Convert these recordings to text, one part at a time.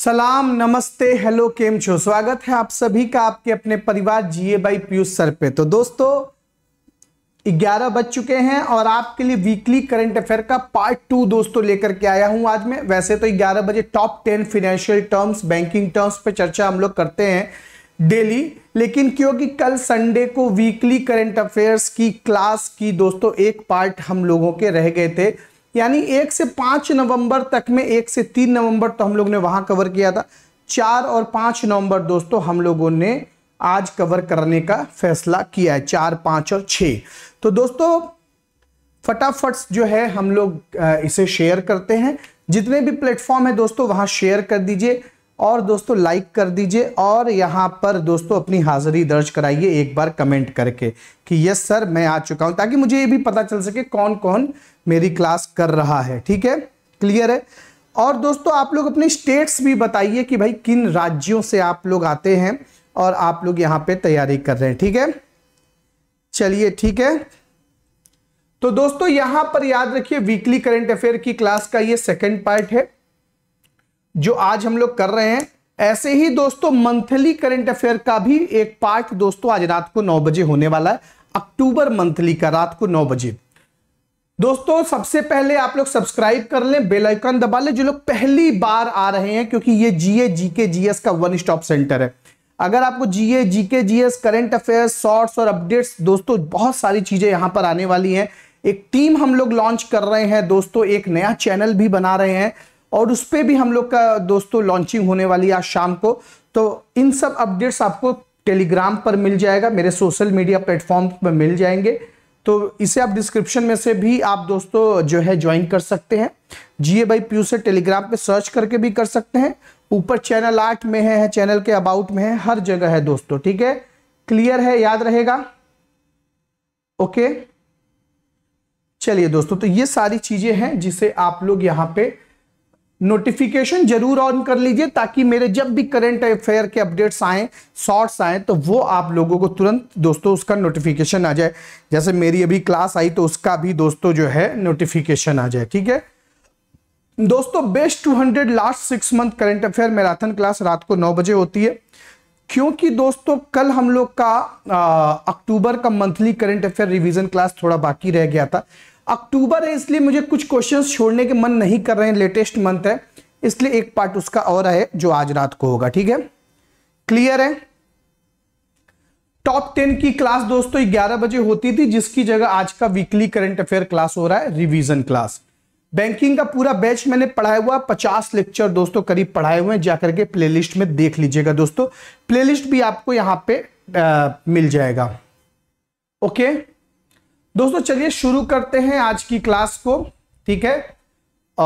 सलाम नमस्ते हेलो केम छो स्वागत है आप सभी का आपके अपने परिवार जीए बाई पीयूष सर पे तो दोस्तों ग्यारह बज चुके हैं और आपके लिए वीकली करंट अफेयर का पार्ट टू दोस्तों लेकर के आया हूं आज मैं वैसे तो ग्यारह बजे top ten financial terms banking terms पे चर्चा हम लोग करते हैं डेली लेकिन क्योंकि कल संडे को वीकली करंट अफेयर्स की क्लास की दोस्तों एक पार्ट हम लोगों के रह गए थे यानी एक से पांच नवंबर तक में एक से तीन नवंबर तो हम लोग ने वहां कवर किया था चार और पांच नवंबर दोस्तों हम लोगों ने आज कवर करने का फैसला किया है चार पांच और छ तो दोस्तों फटाफट जो है हम लोग इसे शेयर करते हैं जितने भी प्लेटफॉर्म है दोस्तों वहां शेयर कर दीजिए और दोस्तों लाइक कर दीजिए और यहाँ पर दोस्तों अपनी हाजिरी दर्ज कराइए एक बार कमेंट करके कि यस सर मैं आ चुका हूँ ताकि मुझे ये भी पता चल सके कौन कौन मेरी क्लास कर रहा है ठीक है क्लियर है और दोस्तों आप लोग अपने स्टेट्स भी बताइए कि भाई किन राज्यों से आप लोग आते हैं और आप लोग यहाँ पे तैयारी कर रहे हैं ठीक है चलिए ठीक है तो दोस्तों यहां पर याद रखिए वीकली करंट अफेयर की क्लास का ये सेकंड पार्ट है जो आज हम लोग कर रहे हैं ऐसे ही दोस्तों मंथली करंट अफेयर का भी एक पार्ट दोस्तों आज रात को नौ बजे होने वाला है अक्टूबर मंथली का रात को नौ बजे दोस्तों सबसे पहले आप लोग सब्सक्राइब कर लें बेल आइकन दबा लें जो लोग पहली बार आ रहे हैं क्योंकि ये जीए जीके जीएस का वन स्टॉप सेंटर है अगर आपको GA GK GS current affair shorts और अपडेट्स दोस्तों बहुत सारी चीजें यहां पर आने वाली हैं एक टीम हम लोग लॉन्च कर रहे हैं दोस्तों एक नया चैनल भी बना रहे हैं और उस पर भी हम लोग का दोस्तों लॉन्चिंग होने वाली आज शाम को तो इन सब अपडेट्स आपको टेलीग्राम पर मिल जाएगा मेरे सोशल मीडिया प्लेटफॉर्म पर मिल जाएंगे तो इसे आप डिस्क्रिप्शन में से भी आप दोस्तों जो है ज्वाइन कर सकते हैं जीए बाई पी से टेलीग्राम पे सर्च करके भी कर सकते हैं ऊपर चैनल आर्ट में है चैनल के अबाउट में है हर जगह है दोस्तों ठीक है क्लियर है याद रहेगा ओके चलिए दोस्तों तो ये सारी चीजें हैं जिसे आप लोग यहाँ पे नोटिफिकेशन जरूर ऑन कर लीजिए ताकि मेरे जब भी करंट अफेयर के अपडेट्स आए शॉर्ट्स आए तो वो आप लोगों को तुरंत दोस्तों उसका नोटिफिकेशन आ जाए जैसे मेरी अभी क्लास आई तो उसका भी दोस्तों जो है नोटिफिकेशन आ जाए ठीक है दोस्तों best 200 last six month current affair marathon class रात को नौ बजे होती है क्योंकि दोस्तों कल हम लोग का अक्टूबर का monthly current affair revision class थोड़ा बाकी रह गया था अक्टूबर है इसलिए मुझे कुछ क्वेश्चंस छोड़ने के मन नहीं कर रहे हैं लेटेस्ट मंथ है इसलिए एक पार्ट उसका और है जो आज रात को होगा ठीक है क्लियर है टॉप टेन की क्लास दोस्तों ग्यारह बजे होती थी जिसकी जगह आज का वीकली करंट अफेयर क्लास हो रहा है रिविजन क्लास बैंकिंग का पूरा बैच मैंने पढ़ाया हुआ पचास लेक्चर दोस्तों करीब पढ़ाए हुए हैं जाकर के प्लेलिस्ट में देख लीजिएगा दोस्तों प्लेलिस्ट भी आपको यहाँ पे आ, मिल जाएगा ओके दोस्तों चलिए शुरू करते हैं आज की क्लास को ठीक है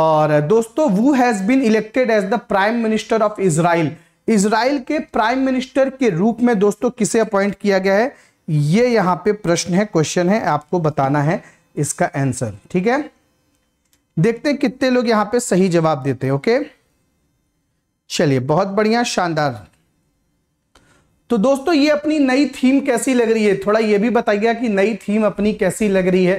और दोस्तों वो has been elected as the prime minister of Israel Israel के प्राइम मिनिस्टर के रूप में दोस्तों किसे अपॉइंट किया गया है ये यहां पे प्रश्न है क्वेश्चन है आपको बताना है इसका आंसर ठीक है देखते हैं कितने लोग यहां पे सही जवाब देते हैं ओके चलिए बहुत बढ़िया शानदार तो दोस्तों ये अपनी नई थीम कैसी लग रही है थोड़ा ये भी बताइएगा कि नई थीम अपनी कैसी लग रही है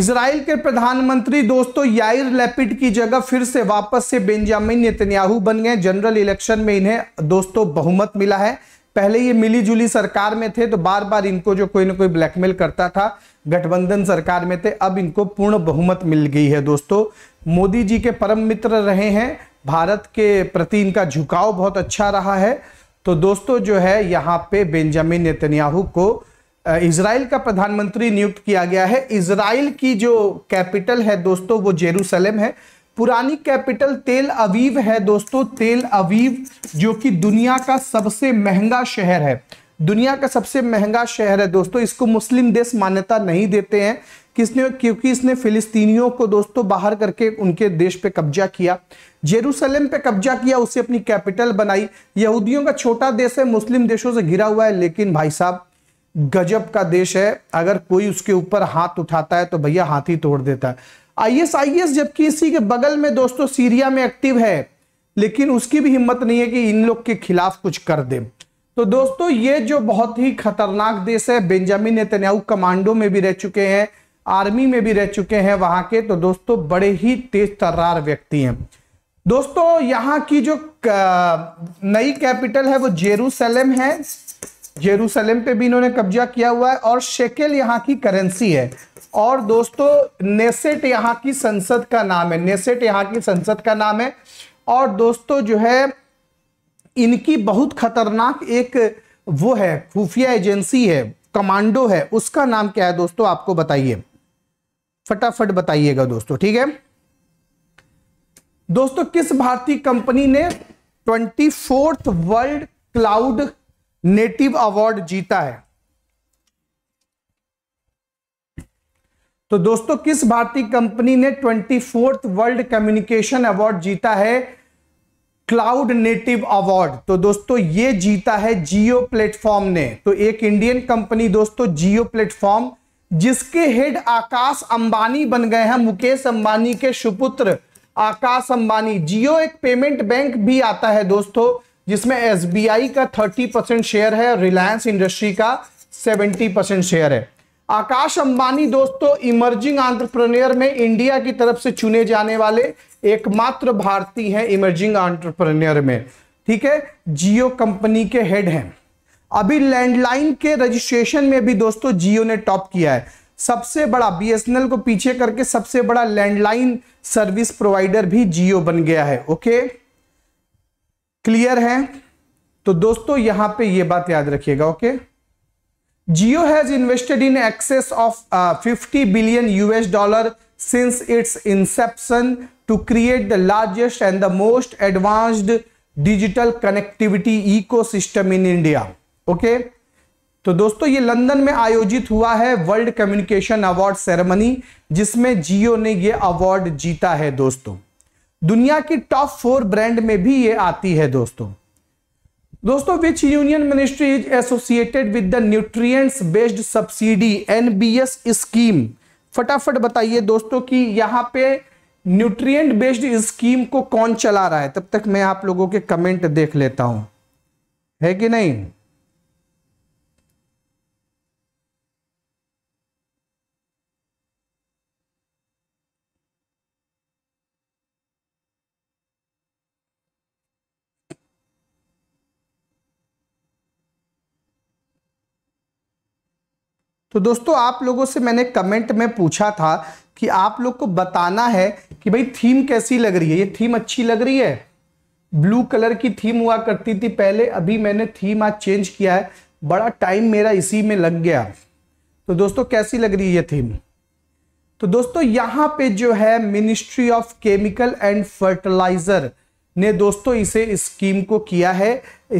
इसराइल के प्रधानमंत्री दोस्तों याइर लेपिड की जगह फिर से वापस से बेंजामिन नेतन्याहू बन गए जनरल इलेक्शन में इन्हें दोस्तों बहुमत मिला है पहले ये मिलीजुली सरकार में थे तो बार बार इनको जो कोई ना कोई ब्लैकमेल करता था गठबंधन सरकार में थे अब इनको पूर्ण बहुमत मिल गई है दोस्तों मोदी जी के परम मित्र रहे हैं भारत के प्रति इनका झुकाव बहुत अच्छा रहा है तो दोस्तों जो है यहाँ पे बेंजामिन नेतन्याहू को इसराइल का प्रधानमंत्री नियुक्त किया गया है इसराइल की जो कैपिटल है दोस्तों वो जेरूसलम है पुरानी कैपिटल तेल अवीव है दोस्तों तेल अवीव जो कि दुनिया का सबसे महंगा शहर है दुनिया का सबसे महंगा शहर है दोस्तों इसको मुस्लिम देश मान्यता नहीं देते हैं किसने क्योंकि इसने फिलिस्तीनियों को दोस्तों बाहर करके उनके देश पे कब्जा किया जेरूसलम पे कब्जा किया उसे अपनी कैपिटल बनाई यहूदियों का छोटा देश है मुस्लिम देशों से घिरा हुआ है लेकिन भाई साहब गजब का देश है अगर कोई उसके ऊपर हाथ उठाता है तो भैया हाथ ही तोड़ देता है आई एस जबकि इसी के बगल में दोस्तों सीरिया में एक्टिव है लेकिन उसकी भी हिम्मत नहीं है कि इन लोग के खिलाफ कुछ कर दे तो दोस्तों ये जो बहुत ही खतरनाक देश है बेंजामिन नेतन्याहू कमांडो में भी रह चुके हैं आर्मी में भी रह चुके हैं वहां के तो दोस्तों बड़े ही तेज तर्रार व्यक्ति हैं दोस्तों यहाँ की जो नई कैपिटल है वो जेरूसलम है जेरूसलम पे भी इन्होंने कब्जा किया हुआ है और शेकेल यहाँ की करेंसी है और दोस्तों नेसेट यहाँ की संसद का नाम है नेसेट यहाँ की संसद का नाम है और दोस्तों जो है इनकी बहुत खतरनाक एक वो है खुफिया एजेंसी है कमांडो है उसका नाम क्या है दोस्तों आपको बताइए फटाफट बताइएगा दोस्तों ठीक है दोस्तों किस भारतीय कंपनी ने twenty fourth world cloud native award जीता है तो दोस्तों किस भारतीय कंपनी ने twenty fourth world communication award जीता है क्लाउड नेटिव अवार्ड तो दोस्तों ये जीता है जियो प्लेटफॉर्म ने तो एक इंडियन कंपनी दोस्तों जियो प्लेटफॉर्म जिसके हेड आकाश अंबानी बन गए हैं मुकेश अंबानी के सुपुत्र आकाश अंबानी जियो एक पेमेंट बैंक भी आता है दोस्तों जिसमें एस का 30 परसेंट शेयर है और रिलायंस इंडस्ट्री का 70 परसेंट शेयर है आकाश अंबानी दोस्तों इमर्जिंग आंट्रप्रनियर में इंडिया की तरफ से चुने जाने वाले एकमात्र भारतीय हैं इमर्जिंग आंट्रप्रनियर में ठीक है जियो कंपनी के हेड हैं अभी लैंडलाइन के रजिस्ट्रेशन में भी दोस्तों जियो ने टॉप किया है सबसे बड़ा बी को पीछे करके सबसे बड़ा लैंडलाइन सर्विस प्रोवाइडर भी जियो बन गया है ओके क्लियर है तो दोस्तों यहां पे ये बात याद रखिएगा okay Jio has invested in excess of 50 billion US dollar since its inception to create the largest and the most advanced digital connectivity ecosystem in India okay तो दोस्तों ये लंदन में आयोजित हुआ है वर्ल्ड कम्युनिकेशन अवार्ड सेरेमनी जिसमें जियो ने ये अवार्ड जीता है दोस्तों दुनिया की टॉप फोर ब्रांड में भी ये आती है दोस्तों दोस्तों which union ministry is associated with the nutrients based subsidy NBS scheme फटाफट बताइए दोस्तों कि यहां पे न्यूट्रिएंट बेस्ड स्कीम को कौन चला रहा है तब तक मैं आप लोगों के कमेंट देख लेता हूं है कि नहीं तो दोस्तों आप लोगों से मैंने कमेंट में पूछा था कि आप लोग को बताना है कि भाई थीम कैसी लग रही है ये थीम अच्छी लग रही है ब्लू कलर की थीम हुआ करती थी पहले अभी मैंने थीम आज चेंज किया है बड़ा टाइम मेरा इसी में लग गया तो दोस्तों कैसी लग रही है ये थीम तो दोस्तों यहाँ पे जो है ministry of chemical and fertiliser ने दोस्तों इसे स्कीम को किया है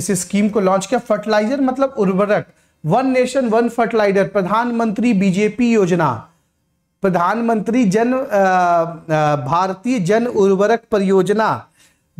इस स्कीम को लॉन्च किया फर्टिलाइजर मतलब उर्वरक वन नेशन वन फर्टिलाइजर प्रधानमंत्री बीजेपी योजना प्रधानमंत्री जन भारतीय जन उर्वरक परियोजना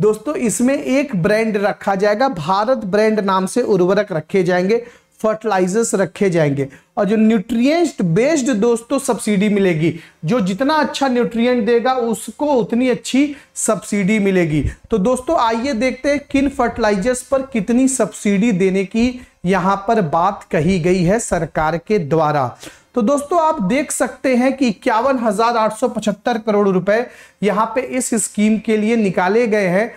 दोस्तों इसमें एक ब्रांड रखा जाएगा भारत ब्रांड नाम से उर्वरक रखे जाएंगे फर्टिलाइजर्स रखे जाएंगे और जो न्यूट्रिएंट बेस्ड दोस्तों सब्सिडी मिलेगी जो जितना अच्छा न्यूट्रिएंट देगा उसको उतनी अच्छी सब्सिडी मिलेगी तो दोस्तों आइए देखते हैं किन फर्टिलाइजर्स पर कितनी सब्सिडी देने की यहां पर बात कही गई है सरकार के द्वारा तो दोस्तों आप देख सकते हैं कि इक्यावन करोड़ रुपए यहां पे इस स्कीम के लिए निकाले गए हैं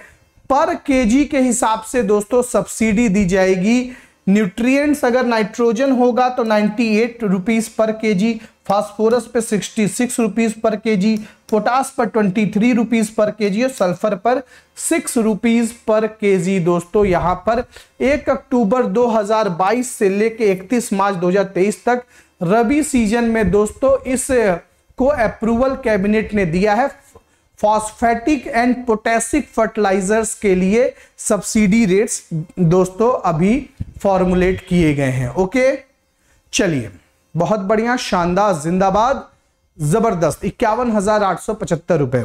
पर केजी के हिसाब से दोस्तों सब्सिडी दी जाएगी न्यूट्रिएंट्स अगर नाइट्रोजन होगा तो ninety eight per KG phosphorus पे sixty six rupees per K G potash per twenty three rupees per K जी और सल्फर पर सिक्स रुपीज पर के जी दोस्तों यहाँ पर एक अक्टूबर 2022 से लेके 31 मार्च 2023 तक रबी सीजन में दोस्तों इस को अप्रूवल कैबिनेट ने दिया है फॉस्फेटिक एंड पोटेसिक फर्टिलाइजर्स के लिए सब्सिडी रेट्स दोस्तों अभी फॉर्मुलेट किए गए हैं ओके चलिए बहुत बढ़िया शानदार जिंदाबाद जबरदस्त इक्यावन हजार आठ सौ पचहत्तर रुपए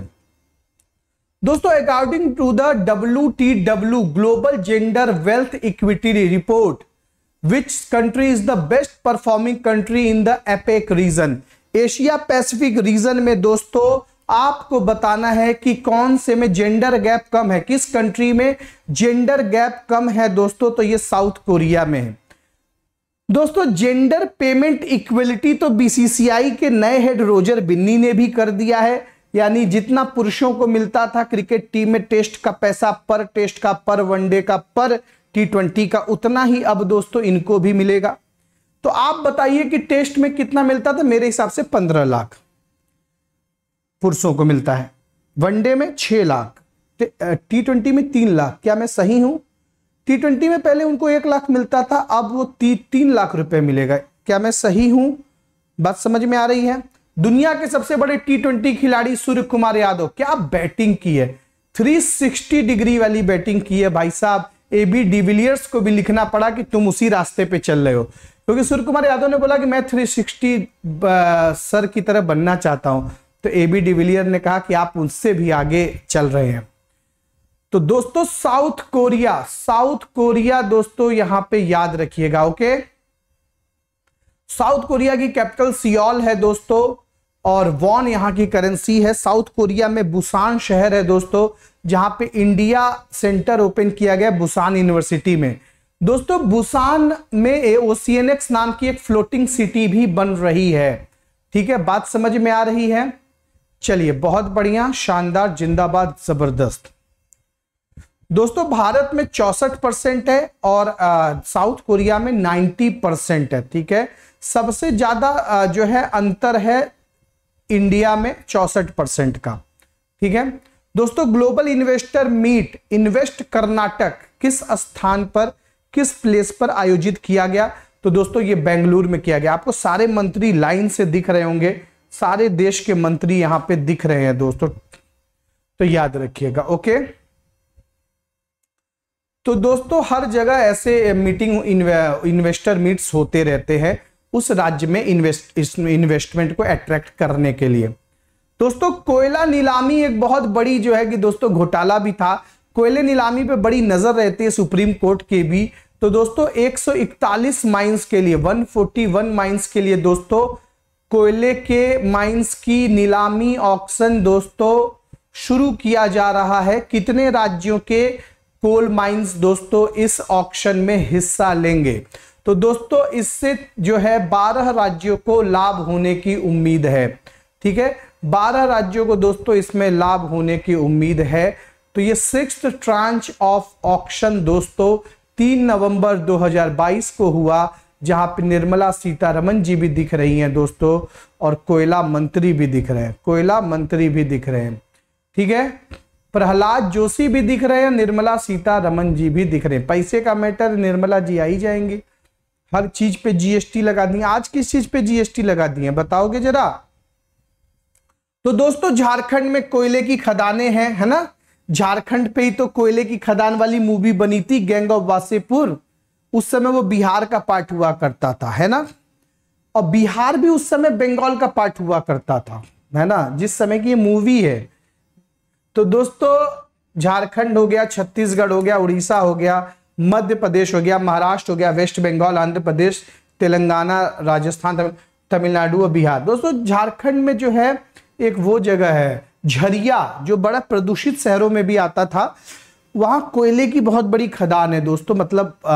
दोस्तों according to the W T W global gender wealth equity report which country is the best performing country in the APEC region Asia Pacific region में दोस्तों आपको बताना है कि कौन से में जेंडर गैप कम है किस कंट्री में जेंडर गैप कम है दोस्तों तो ये साउथ कोरिया में है दोस्तों जेंडर पेमेंट इक्वलिटी तो बीसीसीआई के नए हेड रोजर बिन्नी ने भी कर दिया है यानी जितना पुरुषों को मिलता था क्रिकेट टीम में टेस्ट का पैसा पर टेस्ट का पर वनडे का पर टी ट्वेंटी का उतना ही अब दोस्तों इनको भी मिलेगा तो आप बताइए कि टेस्ट में कितना मिलता था मेरे हिसाब से पंद्रह लाख पुरुषों को मिलता है वनडे में छह लाख टी ट्वेंटी में तीन लाख क्या मैं सही हूं टी ट्वेंटी में पहले उनको एक लाख मिलता था अब वो ती, तीन लाख रुपए मिलेगा क्या मैं सही हूं बात समझ में आ रही है दुनिया के सबसे बड़े टी ट्वेंटी खिलाड़ी सूर्य कुमार यादव क्या बैटिंग की है 360 डिग्री वाली बैटिंग की है भाई साहब ए बी डिविलियर्स को भी लिखना पड़ा कि तुम उसी रास्ते पे चल रहे हो क्योंकि सूर्य कुमार यादव ने बोला कि मैं 360 सर की तरह बनना चाहता हूं तो ए बी डिविलियर ने कहा कि आप उनसे भी आगे चल रहे हैं तो दोस्तों साउथ कोरिया साउथ कोरिया दोस्तों यहां पे याद रखिएगा ओके साउथ कोरिया की कैपिटल सियोल है दोस्तों और वॉन यहां की करेंसी है साउथ कोरिया में बुसान शहर है दोस्तों जहां पे इंडिया सेंटर ओपन किया गया बुसान यूनिवर्सिटी में दोस्तों बुसान में एओसीएनएक्स नाम की एक फ्लोटिंग सिटी भी बन रही है ठीक है बात समझ में आ रही है चलिए बहुत बढ़िया शानदार जिंदाबाद जबरदस्त दोस्तों भारत में चौसठ परसेंट है और साउथ कोरिया में नाइन्टी परसेंट है ठीक है सबसे ज्यादा जो है अंतर है इंडिया में चौसठ परसेंट का ठीक है दोस्तों global investor meet invest Karnataka किस स्थान पर किस प्लेस पर आयोजित किया गया तो दोस्तों ये बेंगलुरु में किया गया आपको सारे मंत्री लाइन से दिख रहे होंगे सारे देश के मंत्री यहां पे दिख रहे हैं दोस्तों तो याद रखिएगा ओके तो दोस्तों हर जगह ऐसे मीटिंग इन्वेस्टर मीट्स होते रहते हैं उस राज्य में इन्वेस्ट इन्वेस्टमेंट को अट्रैक्ट करने के लिए दोस्तों कोयला नीलामी एक बहुत बड़ी जो है कि दोस्तों घोटाला भी था कोयले नीलामी पे बड़ी नजर रहती है सुप्रीम कोर्ट के भी तो दोस्तों 141 माइंस के लिए 141 माइंस के लिए दोस्तों कोयले के माइंस की नीलामी ऑक्शन दोस्तों शुरू किया जा रहा है कितने राज्यों के कोल माइंस दोस्तों इस ऑक्शन में हिस्सा लेंगे तो दोस्तों इससे जो है बारह राज्यों को लाभ होने की उम्मीद है ठीक है बारह राज्यों को दोस्तों इसमें लाभ होने की उम्मीद है तो ये सिक्स ट्रांच ऑफ ऑक्शन दोस्तों तीन नवंबर 2022 को हुआ जहां पे निर्मला सीतारमन जी भी दिख रही हैं दोस्तों और कोयला मंत्री भी दिख रहे हैं कोयला मंत्री भी दिख रहे हैं ठीक है प्रहलाद जोशी भी दिख रहे हैं निर्मला सीतारमन जी भी दिख रहे हैं पैसे का मैटर निर्मला जी आई जाएंगे हर चीज पे जीएसटी लगा दी आज किस चीज पे जीएसटी लगा दी है बताओगे जरा तो दोस्तों झारखंड में कोयले की खदाने हैं है ना झारखंड पे ही तो कोयले की खदान वाली मूवी बनी थी गैंग ऑफ वासेपुर उस समय वो बिहार का पार्ट हुआ करता था है ना और बिहार भी उस समय बंगाल का पार्ट हुआ करता था है ना जिस समय की ये मूवी है तो दोस्तों झारखंड हो गया छत्तीसगढ़ हो गया उड़ीसा हो गया मध्य प्रदेश हो गया महाराष्ट्र हो गया वेस्ट बंगाल आंध्र प्रदेश तेलंगाना राजस्थान तमिलनाडु और बिहार दोस्तों झारखंड में जो है एक वो जगह है झरिया जो बड़ा प्रदूषित शहरों में भी आता था वहाँ कोयले की बहुत बड़ी खदान है दोस्तों मतलब आ,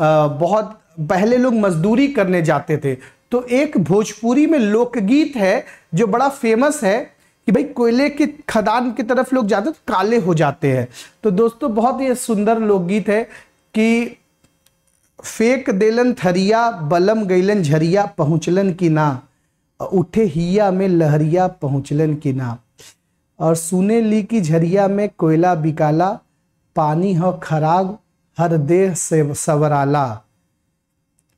आ, बहुत पहले लोग मजदूरी करने जाते थे तो एक भोजपुरी में लोकगीत है जो बड़ा फेमस है कि भाई कोयले की खदान की तरफ लोग जाते तो काले हो जाते हैं तो दोस्तों बहुत ही सुंदर लोकगीत है कि फेक देलन थरिया बलम गैलन झरिया पहुंचलन की ना उठे हिया में लहरिया पहुंचलन की ना और सुने ली की झरिया में कोयला बिकाला पानी हो खराग हर देह से सवराला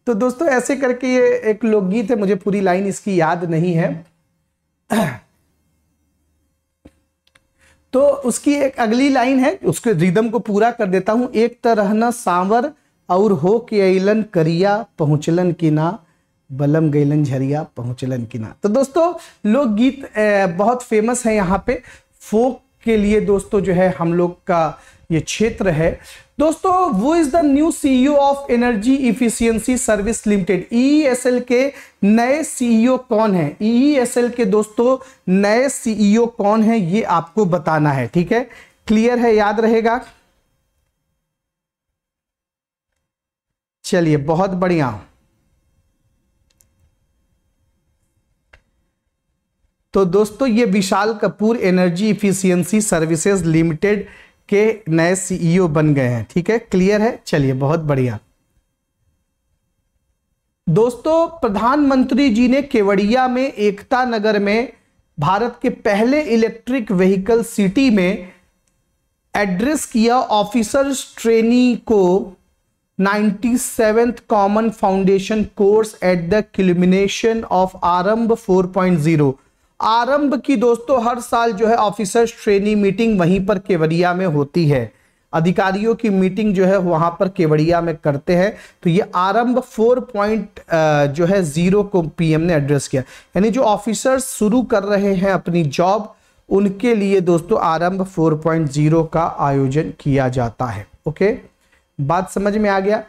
तो दोस्तों ऐसे करके ये एक लोकगीत है मुझे पूरी लाइन इसकी याद नहीं है तो उसकी एक अगली लाइन है उसके रिदम को पूरा कर देता हूँ एक तरह न सांवर और हो के ऐलन करिया पहुँचलन की ना बलम गैलन झरिया पहुँचलन की ना तो दोस्तों लोकगीत बहुत फेमस है यहाँ पे फोक के लिए दोस्तों जो है हम लोग का ये क्षेत्र है दोस्तों वो is the new CEO of energy efficiency service limited EESL के नए सीईओ e कौन है ईईएसएल e e के दोस्तों नए सीईओ कौन है ये आपको बताना है ठीक है क्लियर है याद रहेगा चलिए बहुत बढ़िया तो दोस्तों ये Vishal Kapoor energy efficiency services limited के नए सीईओ e बन गए हैं ठीक है क्लियर है चलिए बहुत बढ़िया दोस्तों प्रधानमंत्री जी ने केवड़िया में एकता नगर में भारत के पहले इलेक्ट्रिक व्हीकल सिटी में एड्रेस किया ऑफिसर्स ट्रेनी को ninety seventh common foundation course at the culmination of Aarambh 4.0 आरंभ की दोस्तों हर साल जो है ऑफिसर्स ट्रेनिंग मीटिंग वहीं पर केवड़िया में होती है अधिकारियों की मीटिंग जो है वहां पर केवड़िया में करते हैं तो ये आरंभ फोर पॉइंट जो है जीरो को पीएम ने एड्रेस किया यानी जो ऑफिसर्स शुरू कर रहे हैं अपनी जॉब उनके लिए दोस्तों आरंभ फोर पॉइंट जीरो का आयोजन किया जाता है ओके बात समझ में आ गया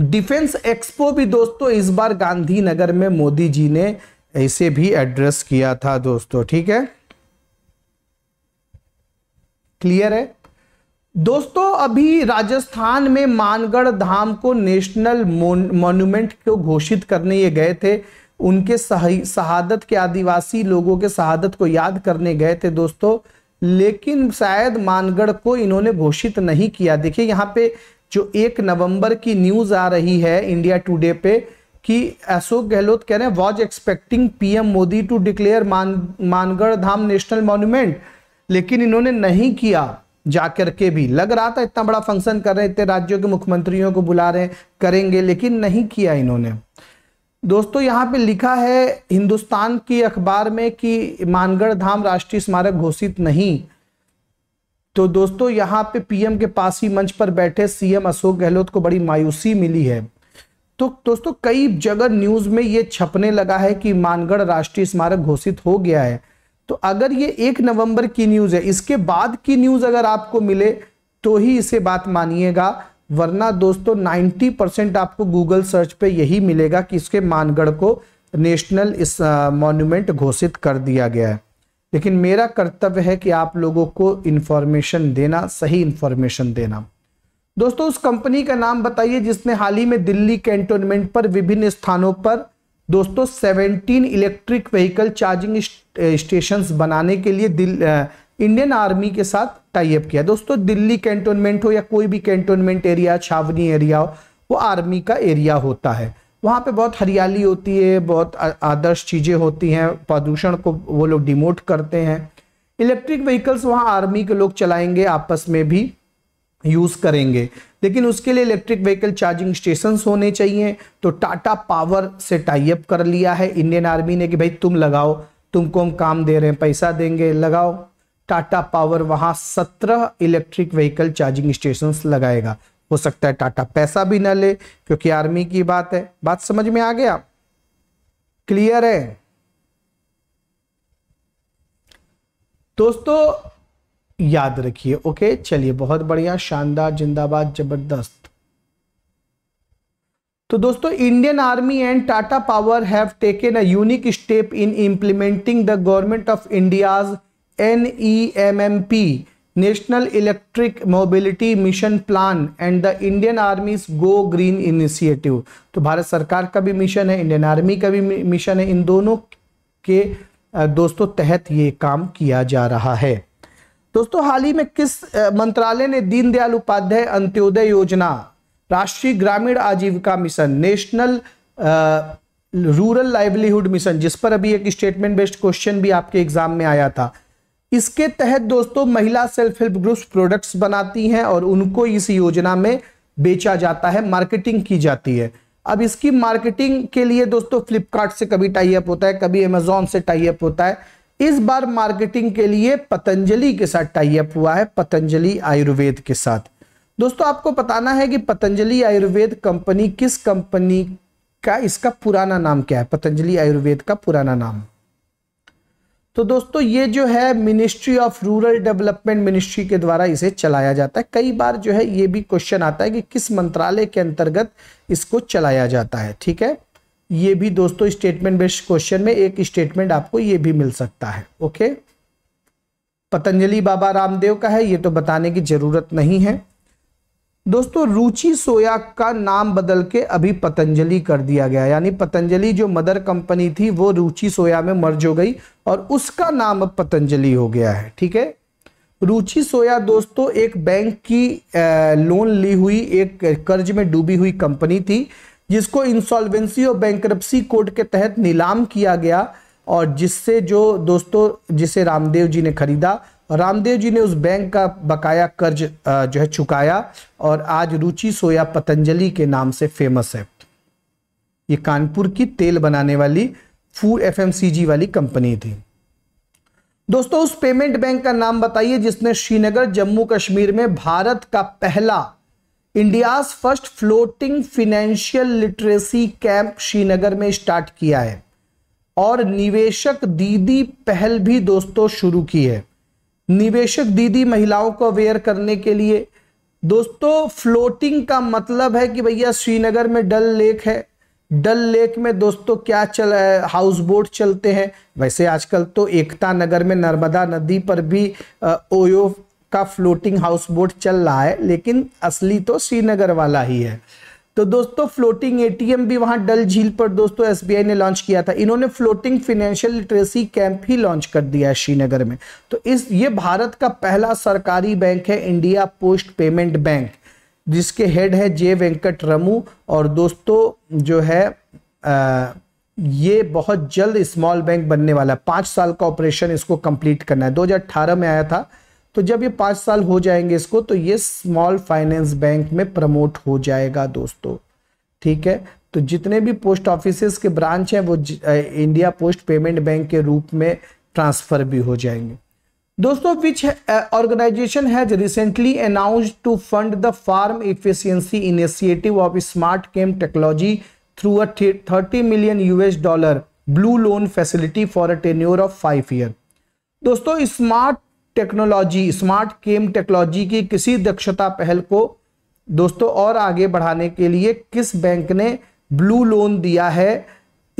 डिफेंस एक्सपो भी दोस्तों इस बार गांधीनगर में मोदी जी ने इसे भी एड्रेस किया था दोस्तों ठीक है क्लियर है दोस्तों अभी राजस्थान में मानगढ़ धाम को नेशनल मॉन्यूमेंट को घोषित करने ये गए थे उनके शहादत के आदिवासी लोगों के शहादत को याद करने गए थे दोस्तों लेकिन शायद मानगढ़ को इन्होंने घोषित नहीं किया देखिए यहां पे जो एक नवंबर की न्यूज आ रही है इंडिया टुडे पे कि अशोक गहलोत कह रहे हैं was expecting PM Modi to declare मान मानगढ़ धाम नेशनल मॉन्यूमेंट लेकिन इन्होंने नहीं किया जाकर के भी लग रहा था इतना बड़ा फंक्शन कर रहे हैं इतने राज्यों के मुख्यमंत्रियों को बुला रहे करेंगे लेकिन नहीं किया इन्होंने दोस्तों यहाँ पे लिखा है हिंदुस्तान की अखबार में कि मानगढ़ धाम राष्ट्रीय स्मारक घोषित नहीं तो दोस्तों यहाँ पे पीएम के पास ही मंच पर बैठे सीएम अशोक गहलोत को बड़ी मायूसी मिली है तो दोस्तों कई जगह न्यूज में ये छपने लगा है कि मानगढ़ राष्ट्रीय स्मारक घोषित हो गया है तो अगर ये एक नवंबर की न्यूज है इसके बाद की न्यूज अगर आपको मिले तो ही इसे बात मानिएगा वरना दोस्तों नाइन्टी परसेंट आपको गूगल सर्च पे यही मिलेगा कि इसके मानगढ़ को नेशनल इस मॉन्यूमेंट घोषित कर दिया गया है लेकिन मेरा कर्तव्य है कि आप लोगों को इन्फॉर्मेशन देना सही इन्फॉर्मेशन देना दोस्तों उस कंपनी का नाम बताइए जिसने हाल ही में दिल्ली कैंटोनमेंट पर विभिन्न स्थानों पर दोस्तों 17 इलेक्ट्रिक व्हीकल चार्जिंग स्टेशन बनाने के लिए दिल इंडियन आर्मी के साथ टाइप किया दोस्तों दिल्ली कैंटोनमेंट हो या कोई भी कैंटोनमेंट एरिया छावनी एरिया हो वो आर्मी का एरिया होता है वहाँ पे बहुत हरियाली होती है बहुत आदर्श चीज़ें होती हैं प्रदूषण को वो लोग डिमोट करते हैं इलेक्ट्रिक व्हीकल्स वहाँ आर्मी के लोग चलाएंगे आपस में भी यूज़ करेंगे लेकिन उसके लिए इलेक्ट्रिक व्हीकल चार्जिंग स्टेशन होने चाहिए तो टाटा पावर से टाइप कर लिया है इंडियन आर्मी ने कि भाई तुम लगाओ तुमको हम काम दे रहे हैं पैसा देंगे लगाओ टाटा पावर वहाँ सत्रह इलेक्ट्रिक व्हीकल चार्जिंग स्टेशन लगाएगा हो सकता है टाटा पैसा भी ना ले क्योंकि आर्मी की बात है बात समझ में आ गया क्लियर है दोस्तों याद रखिए ओके चलिए बहुत बढ़िया शानदार जिंदाबाद जबरदस्त तो दोस्तों Indian army and Tata power have taken a unique step in implementing the government of India's N E M M P national electric mobility mission plan and the Indian army's go green initiative तो भारत सरकार का भी mission है Indian army का भी mission है इन दोनों के दोस्तों तहत ये काम किया जा रहा है दोस्तों हाल ही में किस मंत्रालय ने दीनदयाल उपाध्याय अंत्योदय योजना राष्ट्रीय ग्रामीण आजीविका mission national rural livelihood mission जिस पर अभी एक स्टेटमेंट बेस्ड क्वेश्चन भी आपके एग्जाम में आया था इसके तहत दोस्तों महिला सेल्फ हेल्प ग्रुप्स प्रोडक्ट्स बनाती हैं और उनको इस योजना में बेचा जाता है मार्केटिंग की जाती है अब इसकी मार्केटिंग के लिए दोस्तों फ्लिपकार्ट से कभी टाइप होता है कभी अमेजोन से टाइप होता है इस बार मार्केटिंग के लिए पतंजलि के साथ टाइप हुआ है पतंजलि आयुर्वेद के साथ दोस्तों आपको बताना है कि पतंजलि आयुर्वेद कंपनी किस कंपनी का इसका पुराना नाम क्या है पतंजलि आयुर्वेद का पुराना नाम तो दोस्तों ये जो है ministry of rural development ministry के द्वारा इसे चलाया जाता है कई बार जो है ये भी क्वेश्चन आता है कि किस मंत्रालय के अंतर्गत इसको चलाया जाता है ठीक है ये भी दोस्तों स्टेटमेंट बेस्ड क्वेश्चन में एक स्टेटमेंट आपको ये भी मिल सकता है ओके पतंजलि बाबा रामदेव का है ये तो बताने की जरूरत नहीं है दोस्तों रुचि सोया का नाम बदल के अभी पतंजलि कर दिया गया यानी पतंजलि जो मदर कंपनी थी वो रुचि सोया में मर्ज हो गई और उसका नाम अब पतंजलि हो गया है ठीक है रुचि सोया दोस्तों एक बैंक की लोन ली हुई एक कर्ज में डूबी हुई कंपनी थी जिसको इंसॉल्वेंसी और बैंक्रप्सी कोड के तहत नीलाम किया गया और जिससे जो दोस्तों जिसे रामदेव जी ने खरीदा रामदेव जी ने उस बैंक का बकाया कर्ज जो है चुकाया और आज रुचि सोया पतंजलि के नाम से फेमस है ये कानपुर की तेल बनाने वाली फूड एफएमसीजी वाली कंपनी थी दोस्तों उस पेमेंट बैंक का नाम बताइए जिसने श्रीनगर जम्मू कश्मीर में भारत का पहला India's first floating financial literacy camp Srinagar में स्टार्ट किया है और निवेशक दीदी पहल भी दोस्तों शुरू की है निवेशक दीदी महिलाओं को अवेयर करने के लिए दोस्तों फ्लोटिंग का मतलब है कि भैया श्रीनगर में डल लेक है डल लेक में दोस्तों क्या चल हाउस बोट चलते हैं वैसे आजकल तो एकता नगर में नर्मदा नदी पर भी ओयो का फ्लोटिंग हाउस बोट चल रहा है लेकिन असली तो श्रीनगर वाला ही है तो दोस्तों फ्लोटिंग एटीएम भी वहां डल झील पर दोस्तों एसबीआई ने लॉन्च किया था इन्होंने फ्लोटिंग फाइनेंशियल लिटरेसी कैंप ही लॉन्च कर दिया है श्रीनगर में तो इस ये भारत का पहला सरकारी बैंक है इंडिया पोस्ट पेमेंट बैंक जिसके हेड है जे वेंकट रमू और दोस्तों जो है आ, ये बहुत जल्द स्मॉल बैंक बनने वाला है पांच साल का ऑपरेशन इसको कंप्लीट करना है 2018 में आया था तो जब ये पांच साल हो जाएंगे इसको तो ये स्मॉल फाइनेंस बैंक में प्रमोट हो जाएगा दोस्तों ठीक है तो जितने भी पोस्ट ऑफिस के ब्रांच हैं वो इंडिया पोस्ट पेमेंट बैंक के रूप में ट्रांसफर भी हो जाएंगे दोस्तों which organisation has recently announce to fund the farm efficiency initiative of smart chem technology through a thirty million US dollar blue loan facility for a tenure of five year दोस्तों smart technology smart chem technology की किसी दक्षता पहल को दोस्तों और आगे बढ़ाने के लिए किस बैंक ने ब्लू लोन दिया है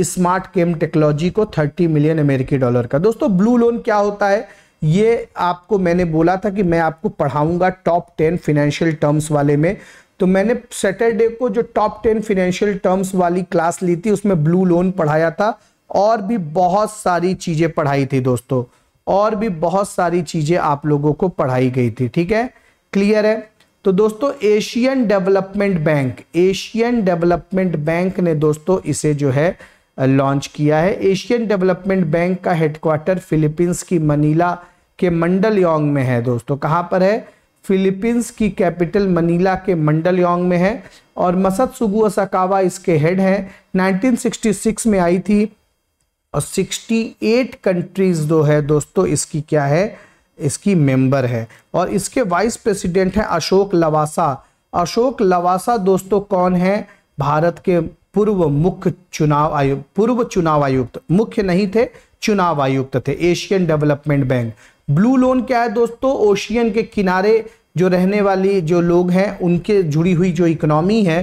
स्मार्ट केम टेक्नोलॉजी को 30 मिलियन अमेरिकी डॉलर का दोस्तों ब्लू लोन क्या होता है ये आपको मैंने बोला था कि मैं आपको पढ़ाऊंगा टॉप टेन फिनेंशियल टर्म्स वाले में तो मैंने सैटरडे को जो टॉप टेन फिनेंशियल टर्म्स वाली क्लास ली थी उसमें ब्लू लोन पढ़ाया था और भी बहुत सारी चीज़ें पढ़ाई थी दोस्तों और भी बहुत सारी चीज़ें आप लोगों को पढ़ाई गई थी ठीक है क्लियर है तो दोस्तों Asian development bank Asian development bank ने दोस्तों इसे जो है लॉन्च किया है एशियन डेवलपमेंट बैंक का हेडक्वार्टर फिलीपींस की मनीला के मंडल योंग में है दोस्तों कहाँ पर है फिलीपींस की कैपिटल मनीला के मंडल योंग में है और मसद सुगुअ सकावा इसके हेड हैं 1966 में आई थी और 68 कंट्रीज जो है दोस्तों इसकी क्या है इसकी मेंबर है और इसके वाइस प्रेसिडेंट हैं अशोक लवासा अशोक लवासा दोस्तों कौन है भारत के पूर्व मुख्य चुनाव आयुक्त पूर्व चुनाव आयुक्त मुख्य नहीं थे चुनाव आयुक्त थे Asian development bank blue loan क्या है दोस्तों ओशियन के किनारे जो रहने वाली जो लोग हैं उनके जुड़ी हुई जो इकोनॉमी है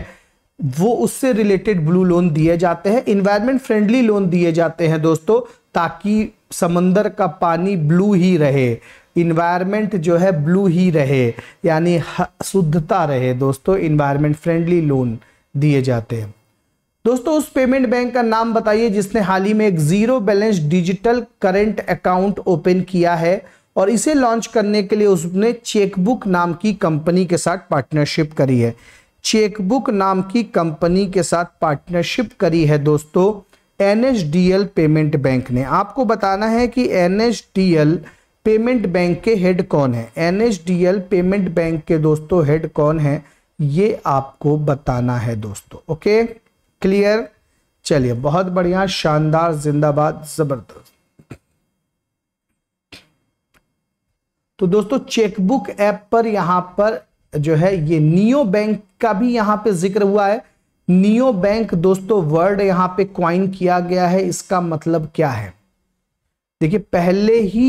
वो उससे रिलेटेड ब्लू लोन दिए जाते हैं इन्वायरमेंट फ्रेंडली लोन दिए जाते हैं दोस्तों ताकि समंदर का पानी ब्लू ही रहे इन्वायरमेंट जो है ब्लू ही रहे यानी शुद्धता रहे दोस्तों इन्वायरमेंट फ्रेंडली लोन दिए जाते हैं दोस्तों उस पेमेंट बैंक का नाम बताइए जिसने हाल ही में एक zero balance digital current account open किया है और इसे लॉन्च करने के लिए उसने चेकबुक नाम की कंपनी के साथ पार्टनरशिप करी है चेकबुक नाम की कंपनी के साथ पार्टनरशिप करी है दोस्तों एन पेमेंट बैंक ने आपको बताना है कि एन पेमेंट बैंक के हेड कौन है एन पेमेंट बैंक के दोस्तों हेड कौन है ये आपको बताना है दोस्तों ओके क्लियर चलिए बहुत बढ़िया शानदार जिंदाबाद जबरदस्त तो दोस्तों चेकबुक ऐप पर यहां पर जो है ये नियो बैंक का भी यहां पे जिक्र हुआ है नियो बैंक दोस्तों वर्ड यहां पे क्वाइन किया गया है इसका मतलब क्या है देखिए पहले ही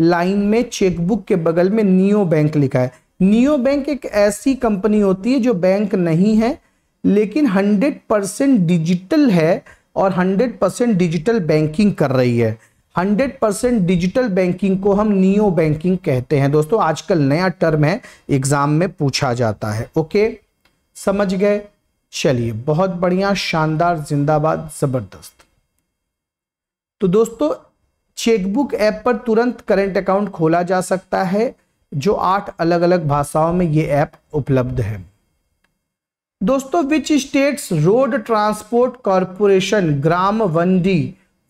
लाइन में चेकबुक के बगल में नियो बैंक लिखा है नियो बैंक एक ऐसी कंपनी होती है जो बैंक नहीं है लेकिन 100 परसेंट डिजिटल है और 100 परसेंट डिजिटल बैंकिंग कर रही है हंड्रेड परसेंट डिजिटल बैंकिंग को हम नियो बैंकिंग कहते हैं दोस्तों आजकल नया टर्म है एग्जाम में पूछा जाता है ओके समझ गए चलिए बहुत बढ़िया शानदार जिंदाबाद जबरदस्त तो दोस्तों चेकबुक ऐप पर तुरंत करंट अकाउंट खोला जा सकता है जो आठ अलग अलग भाषाओं में ये ऐप उपलब्ध है दोस्तों which states road transport corporation Gram Vandi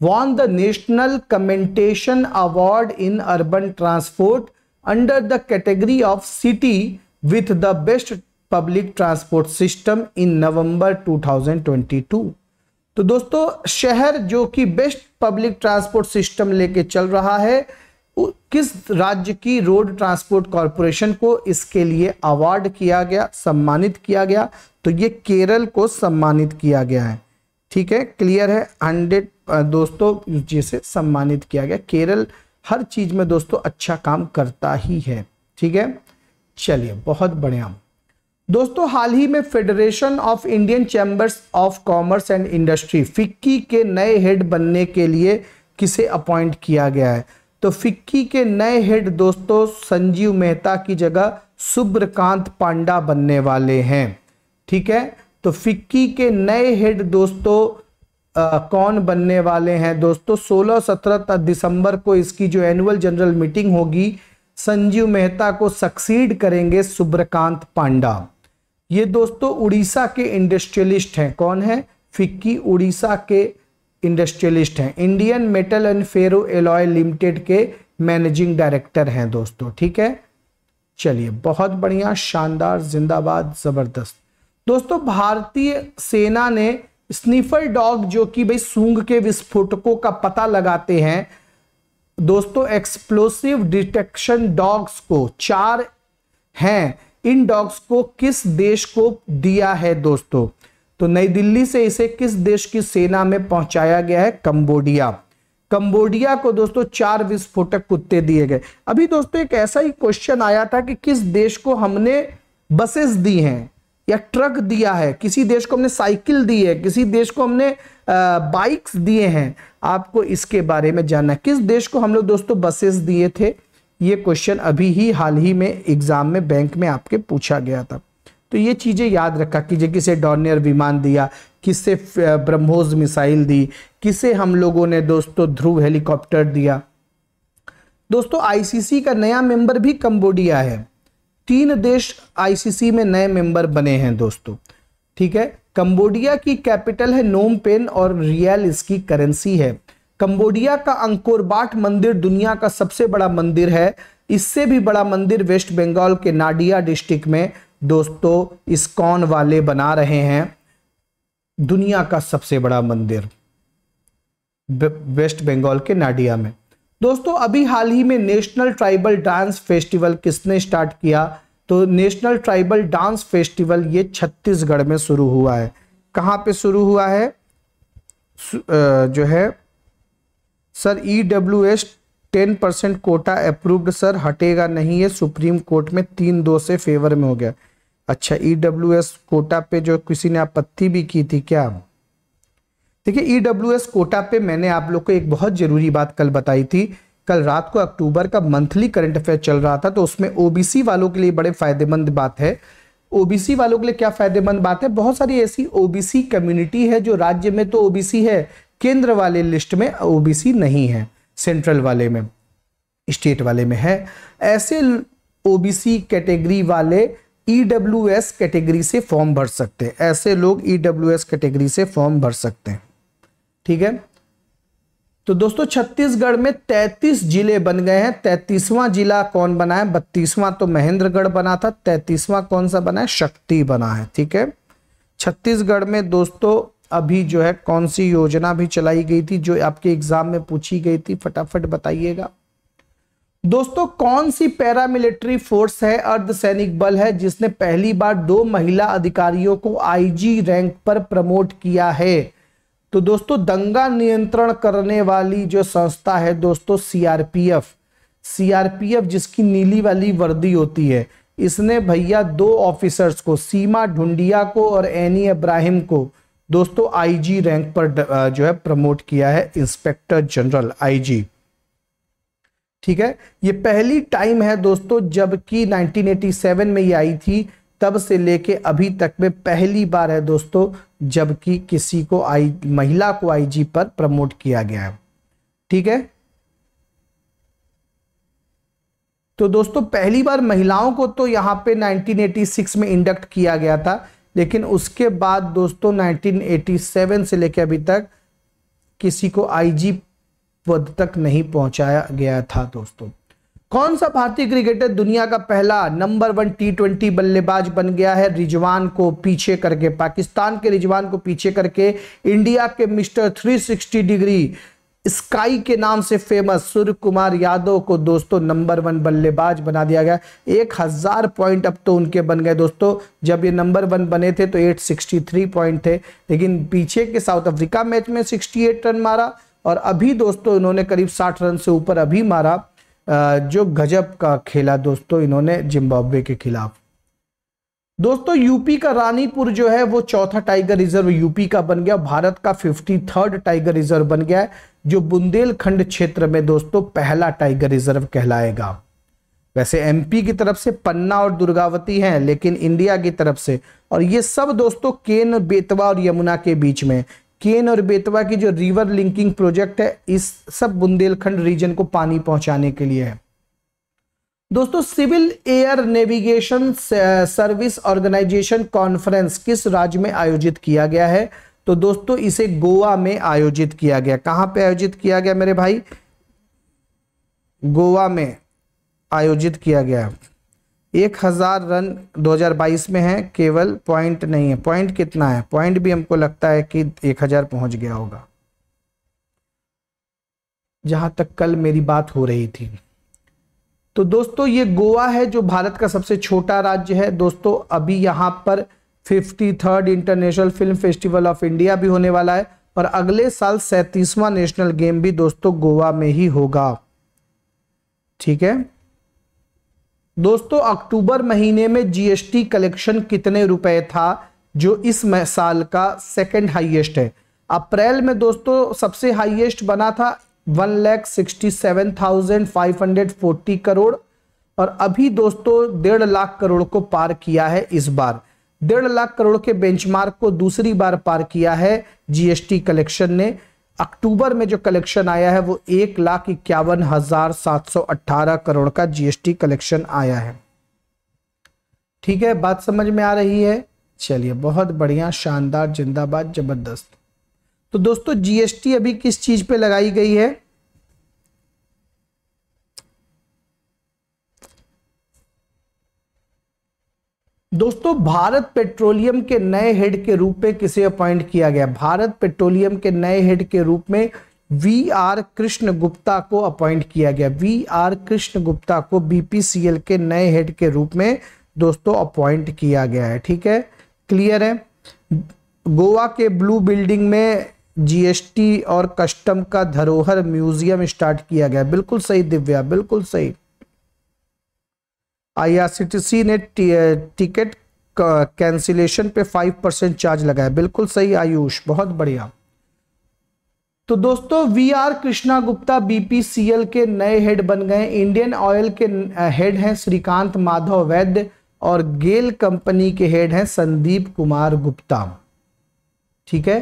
won the National Commendation Award in Urban Transport under the category of City with the Best Public Transport System in November 2022. तो दोस्तों शहर जो कि बेस्ट पब्लिक ट्रांसपोर्ट सिस्टम लेके चल रहा है किस राज्य की रोड ट्रांसपोर्ट कॉरपोरेशन को इसके लिए अवार्ड किया गया सम्मानित किया गया तो ये केरल को सम्मानित किया गया है ठीक है क्लियर है हंड्रेड दोस्तों जिसे सम्मानित किया गया केरल हर चीज में दोस्तों अच्छा काम करता ही है ठीक है चलिए बहुत बढ़िया दोस्तों हाल ही में federation of Indian chambers of commerce and industry FICCI के नए हेड बनने के लिए किसे अपॉइंट किया गया है तो फिक्की के नए हेड दोस्तों संजीव मेहता की जगह सुब्रकांत पांडा बनने वाले हैं ठीक है तो फिक्की के नए हेड दोस्तों आ, कौन बनने वाले हैं दोस्तों 16-17 दिसंबर को इसकी जो एनुअल जनरल मीटिंग होगी संजीव मेहता को सक्सीड करेंगे सुब्रकांत पांडा ये दोस्तों उड़ीसा के इंडस्ट्रियलिस्ट हैं कौन है फिक्की उड़ीसा के इंडस्ट्रियलिस्ट हैं Indian metal and ferro alloy limited के मैनेजिंग डायरेक्टर हैं दोस्तों ठीक है चलिए बहुत बढ़िया शानदार जिंदाबाद ज़बरदस्त दोस्तों भारतीय सेना ने स्नीफर डॉग जो कि भाई सूंग के विस्फोटकों का पता लगाते हैं दोस्तों एक्सप्लोसिव डिटेक्शन डॉग्स को चार हैं इन डॉग्स को किस देश को दिया है दोस्तों तो नई दिल्ली से इसे किस देश की सेना में पहुंचाया गया है कंबोडिया कंबोडिया को दोस्तों चार विस्फोटक कुत्ते दिए गए अभी दोस्तों एक ऐसा ही क्वेश्चन आया था कि किस देश को हमने बसेस दी हैं या ट्रक दिया है किसी देश को हमने साइकिल दी है किसी देश को हमने बाइक्स दिए हैं आपको इसके बारे में जानना है किस देश को हम लोग दोस्तों बसेस दिए थे ये क्वेश्चन अभी ही हाल ही में एग्जाम में बैंक में आपके पूछा गया था तो ये चीज़ें याद रखा कीजिए किसे डॉर्नियर विमान दिया किसे ब्रह्मोस मिसाइल दी किसे हम लोगों ने दोस्तों ध्रुव हेलीकॉप्टर दिया दोस्तों आईसीसी का नया मेंबर भी कंबोडिया है तीन देश आईसीसी में नए मेंबर बने हैं दोस्तों ठीक है कंबोडिया की कैपिटल है नोम पेन और रियल इसकी करेंसी है कंबोडिया का अंकोरबाट मंदिर दुनिया का सबसे बड़ा मंदिर है इससे भी बड़ा मंदिर वेस्ट बंगाल के नाडिया डिस्ट्रिक्ट में दोस्तों इस्कॉन वाले बना रहे हैं दुनिया का सबसे बड़ा मंदिर वेस्ट बंगाल के नाडिया में दोस्तों अभी हाल ही में नेशनल ट्राइबल डांस फेस्टिवल किसने स्टार्ट किया तो नेशनल ट्राइबल डांस फेस्टिवल ये छत्तीसगढ़ में शुरू हुआ है कहाँ पे शुरू हुआ है जो है sir E W S ten percent quota approved sir हटेगा नहीं है सुप्रीम कोर्ट में तीन दो से फेवर में हो गया अच्छा ई डब्ल्यू एस कोटा पे जो किसी ने आपत्ति भी की थी क्या ई डब्ल्यू एस कोटा पे मैंने आप लोग को एक बहुत जरूरी बात कल बताई थी कल रात को अक्टूबर का मंथली करंट अफेयर चल रहा था तो उसमें ओबीसी वालों के लिए बड़े फायदेमंद बात है ओबीसी वालों के लिए क्या फायदेमंद बात है बहुत सारी ऐसी ओबीसी कम्युनिटी है जो राज्य में तो ओबीसी है केंद्र वाले लिस्ट में ओबीसी नहीं है सेंट्रल वाले में स्टेट वाले में है ऐसे ओबीसी कैटेगरी वाले ईडब्ल्यूएस e कैटेगरी से फॉर्म भर सकते हैं ऐसे लोग ईडब्ल्यूएस e कैटेगरी से फॉर्म भर सकते हैं ठीक है तो दोस्तों छत्तीसगढ़ में 33 जिले बन गए हैं 33वां जिला कौन बना है बत्तीसवां तो महेंद्रगढ़ बना था 33वां कौन सा बना है शक्ति बना है ठीक है छत्तीसगढ़ में दोस्तों अभी जो है कौन सी योजना भी चलाई गई थी जो आपके एग्जाम में पूछी गई थी फटाफट बताइएगा दोस्तों कौन सी पैरामिलिट्री फोर्स है अर्धसैनिक बल है जिसने पहली बार दो महिला अधिकारियों को आईजी रैंक पर प्रमोट किया है तो दोस्तों दंगा नियंत्रण करने वाली जो संस्था है दोस्तों सीआरपीएफ सीआरपीएफ जिसकी नीली वाली वर्दी होती है इसने भैया दो ऑफिसर्स को सीमा ढूंढिया को और एनी इब्राहिम को दोस्तों आईजी रैंक पर जो है प्रमोट किया है इंस्पेक्टर जनरल आईजी ठीक है ये पहली टाइम है दोस्तों जबकि 1987 में ये आई थी तब से लेके अभी तक में पहली बार है दोस्तों जबकि किसी को आई महिला को आईजी पर प्रमोट किया गया है ठीक है तो दोस्तों पहली बार महिलाओं को तो यहां पे 1986 में इंडक्ट किया गया था लेकिन उसके बाद दोस्तों 1987 से लेकर अभी तक किसी को आईजी पद तक नहीं पहुंचाया गया था दोस्तों कौन सा भारतीय क्रिकेटर दुनिया का पहला नंबर वन टी ट्वेंटी बल्लेबाज बन गया है रिजवान को पीछे करके पाकिस्तान के रिजवान को पीछे करके इंडिया के मिस्टर 360 डिग्री स्काई के नाम से फेमस सूर्य कुमार यादव को दोस्तों नंबर वन बल्लेबाज बना दिया गया एक हज़ार पॉइंट अब तो उनके बन गए दोस्तों जब ये नंबर वन बने थे तो 863 पॉइंट थे लेकिन पीछे के साउथ अफ्रीका मैच में 68 रन मारा और अभी दोस्तों इन्होंने करीब 60 रन से ऊपर अभी मारा जो गजब का खेला दोस्तों इन्होंने जिम्बाब्वे के खिलाफ दोस्तों यूपी का रानीपुर जो है वो चौथा टाइगर रिजर्व यूपी का बन गया भारत का फिफ्टी थर्ड टाइगर रिजर्व बन गया है जो बुंदेलखंड क्षेत्र में दोस्तों पहला टाइगर रिजर्व कहलाएगा वैसे एमपी की तरफ से पन्ना और दुर्गावती हैं लेकिन इंडिया की तरफ से और ये सब दोस्तों केन बेतवा और यमुना के बीच में केन और बेतवा की जो रिवर लिंकिंग प्रोजेक्ट है इस सब बुंदेलखंड रीजन को पानी पहुंचाने के लिए है दोस्तों civil air navigation service organisation conference किस राज्य में आयोजित किया गया है तो दोस्तों इसे गोवा में आयोजित किया गया कहां पे आयोजित किया गया मेरे भाई गोवा में आयोजित किया गया एक हज़ार रन 2022 में है केवल पॉइंट नहीं है पॉइंट कितना है पॉइंट भी हमको लगता है कि एक हज़ार पहुंच गया होगा जहां तक कल मेरी बात हो रही थी तो दोस्तों ये गोवा है जो भारत का सबसे छोटा राज्य है दोस्तों अभी यहां पर fifty third international film festival of India भी होने वाला है और अगले साल सैंतीसवां नेशनल गेम भी दोस्तों गोवा में ही होगा ठीक है दोस्तों अक्टूबर महीने में जीएसटी कलेक्शन कितने रुपए था जो इस साल का सेकंड हाईएस्ट है अप्रैल में दोस्तों सबसे हाईएस्ट बना था one lakh sixty seven thousand five hundred forty crore और अभी दोस्तों डेढ़ लाख करोड़ को पार किया है इस बार डेढ़ लाख करोड़ के बेंचमार्क को दूसरी बार पार किया है जीएसटी कलेक्शन ने अक्टूबर में जो कलेक्शन आया है वो एक लाख इक्यावन हजार सात सौ अट्ठारह करोड़ का जीएसटी कलेक्शन आया है ठीक है बात समझ में आ रही है चलिए बहुत बढ़िया शानदार जिंदाबाद जबरदस्त तो दोस्तों जीएसटी अभी किस चीज पे लगाई गई है दोस्तों भारत पेट्रोलियम के नए हेड के रूप में किसे अपॉइंट किया गया भारत पेट्रोलियम के नए हेड के रूप में वी आर कृष्ण गुप्ता को अपॉइंट किया गया वी आर कृष्ण गुप्ता को बीपीसीएल के नए हेड के रूप में दोस्तों अपॉइंट किया गया है ठीक है क्लियर है गोवा के ब्लू बिल्डिंग में जीएसटी और कस्टम का धरोहर म्यूजियम स्टार्ट किया गया बिल्कुल सही दिव्या बिल्कुल सही आईआरसीटीसी ने टिकट कैंसिलेशन पे फाइव परसेंट चार्ज लगाया बिल्कुल सही आयुष बहुत बढ़िया तो दोस्तों V R Krishna Gupta BPCL के नए हेड बन गए इंडियन ऑयल के हेड हैं श्रीकांत माधव वैद्य और गेल कंपनी के हेड हैं संदीप कुमार गुप्ता ठीक है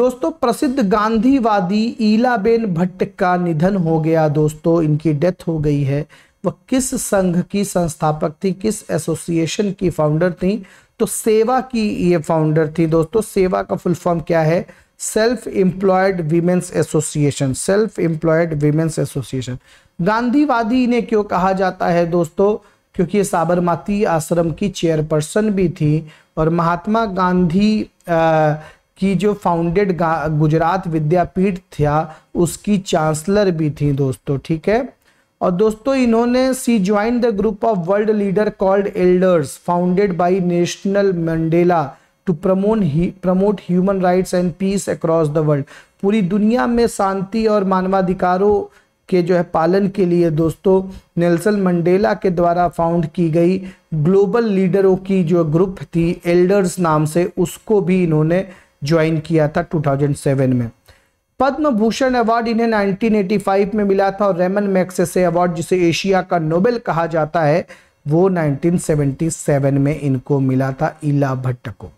दोस्तों प्रसिद्ध गांधीवादी ईलाबेन भट्ट का निधन हो गया दोस्तों इनकी डेथ हो गई है वह किस संघ की संस्थापक थी किस एसोसिएशन की फाउंडर थी तो सेवा की ये फाउंडर थी दोस्तों सेवा का फुल फॉर्म क्या है self employed women's association self employed women's association गांधीवादी इन्हें क्यों कहा जाता है दोस्तों क्योंकि ये साबरमती आश्रम की चेयरपर्सन भी थी और महात्मा गांधी आ, की जो फाउंडेड गुजरात विद्यापीठ था उसकी चांसलर भी थी दोस्तों ठीक है और दोस्तों इन्होंने she join the group of world leader called elders founded by national Mandela to promote promote human rights and peace across the world पूरी दुनिया में शांति और मानवाधिकारों के जो है पालन के लिए दोस्तों नेल्सन मंडेला के द्वारा फाउंड की गई ग्लोबल लीडरों की जो ग्रुप थी एल्डर्स नाम से उसको भी इन्होंने ज्वाइन किया था टू में पद्म भूषण अवार्ड इन्हें 1985 में मिला था और रेमन मैक्सेसे अवार्ड जिसे एशिया का नोबेल कहा जाता है वो 1977 में इनको मिला था इला भट्ट को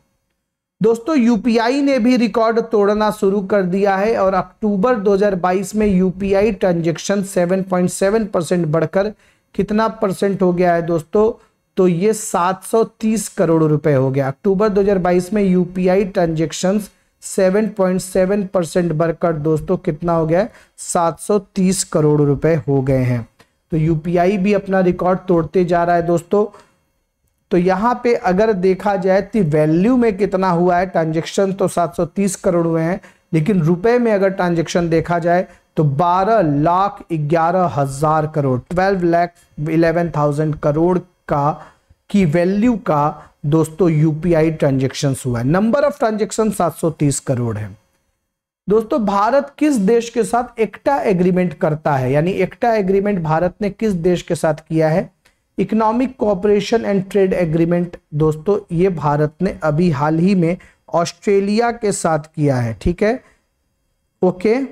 दोस्तों यूपीआई ने भी रिकॉर्ड तोड़ना शुरू कर दिया है और अक्टूबर 2022 में यूपीआई ट्रांजेक्शन 7.7 परसेंट बढ़कर कितना परसेंट हो गया है दोस्तों तो ये 730 करोड़ रुपए हो गया अक्टूबर 2022 में यूपीआई ट्रांजेक्शन्स 7.7 परसेंट बढ़कर दोस्तों कितना हो गया है 730 करोड़ रुपए हो गए हैं तो यूपीआई भी अपना रिकॉर्ड तोड़ते जा रहा है दोस्तों तो यहाँ पे अगर देखा जाए तो वैल्यू में कितना हुआ है ट्रांजेक्शन तो 730 करोड़ हुए हैं लेकिन रुपए में अगर ट्रांजेक्शन देखा जाए तो बारह लाख ग्यारह हजार crore twelve lakh eleven thousand crore का की वैल्यू का दोस्तों यूपीआई ट्रांजेक्शन हुआ है नंबर ऑफ ट्रांजेक्शन 730 करोड़ है दोस्तों भारत किस देश के साथ एकटा एग्रीमेंट करता है यानी एकटा एग्रीमेंट भारत ने किस देश के साथ किया है economic cooperation and trade agreement दोस्तों ये भारत ने अभी हाल ही में ऑस्ट्रेलिया के साथ किया है ठीक है ओके okay?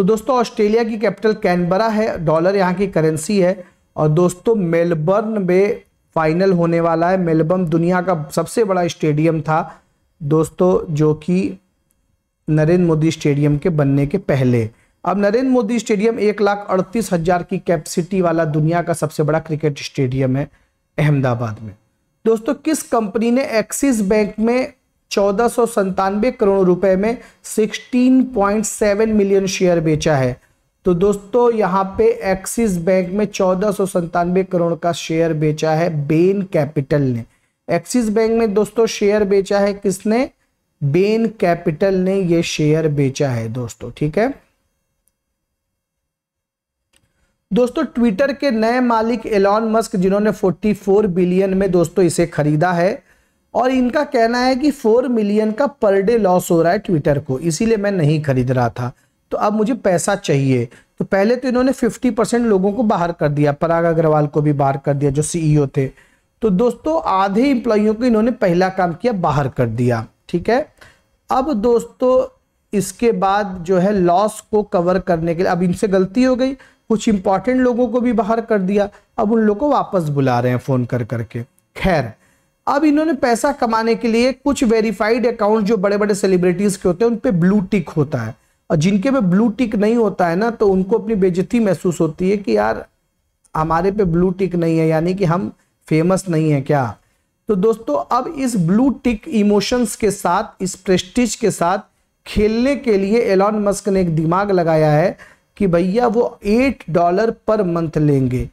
तो दोस्तों ऑस्ट्रेलिया की कैपिटल कैनबरा है डॉलर यहाँ की करेंसी है और दोस्तों मेलबर्न में फाइनल होने वाला है मेलबर्न दुनिया का सबसे बड़ा स्टेडियम था दोस्तों जो कि नरेंद्र मोदी स्टेडियम के बनने के पहले अब नरेंद्र मोदी स्टेडियम एक लाख अड़तीस हजार की कैपेसिटी वाला दुनिया का सबसे बड़ा क्रिकेट स्टेडियम है अहमदाबाद में दोस्तों किस कंपनी ने एक्सिस बैंक में चौदह करोड़ रुपए में 16.7 मिलियन शेयर बेचा है तो दोस्तों यहां पे एक्सिस बैंक में चौदह करोड़ का शेयर बेचा है बेन कैपिटल ने एक्सिस बैंक में दोस्तों शेयर बेचा है किसने बेन कैपिटल ने ये शेयर बेचा है दोस्तों ठीक है दोस्तों ट्विटर के नए मालिक एलॉन मस्क जिन्होंने 44 बिलियन में दोस्तों इसे खरीदा है और इनका कहना है कि फोर मिलियन का पर डे लॉस हो रहा है ट्विटर को इसीलिए मैं नहीं खरीद रहा था तो अब मुझे पैसा चाहिए तो पहले तो इन्होंने 50 परसेंट लोगों को बाहर कर दिया पराग अग्रवाल को भी बाहर कर दिया जो सीईओ e थे तो दोस्तों आधे इंप्लॉयों को इन्होंने पहला काम किया बाहर कर दिया ठीक है अब दोस्तों इसके बाद जो है लॉस को कवर करने के लिए अब इनसे गलती हो गई कुछ इंपॉर्टेंट लोगों को भी बाहर कर दिया अब उन लोगों को वापस बुला रहे हैं फ़ोन कर करके खैर अब इन्होंने पैसा कमाने के लिए कुछ वेरीफाइड अकाउंट जो बड़े बड़े सेलिब्रिटीज के होते हैं उन पर ब्लू टिक होता है और जिनके पे ब्लू टिक नहीं होता है ना तो उनको अपनी बेजती महसूस होती है कि यार हमारे पे ब्लू टिक नहीं है यानी कि हम फेमस नहीं है क्या तो दोस्तों अब इस ब्लू टिक इमोशंस के साथ इस प्रेस्टिज के साथ खेलने के लिए एलॉन मस्क ने एक दिमाग लगाया है कि भैया वो एट डॉलर पर मंथ लेंगे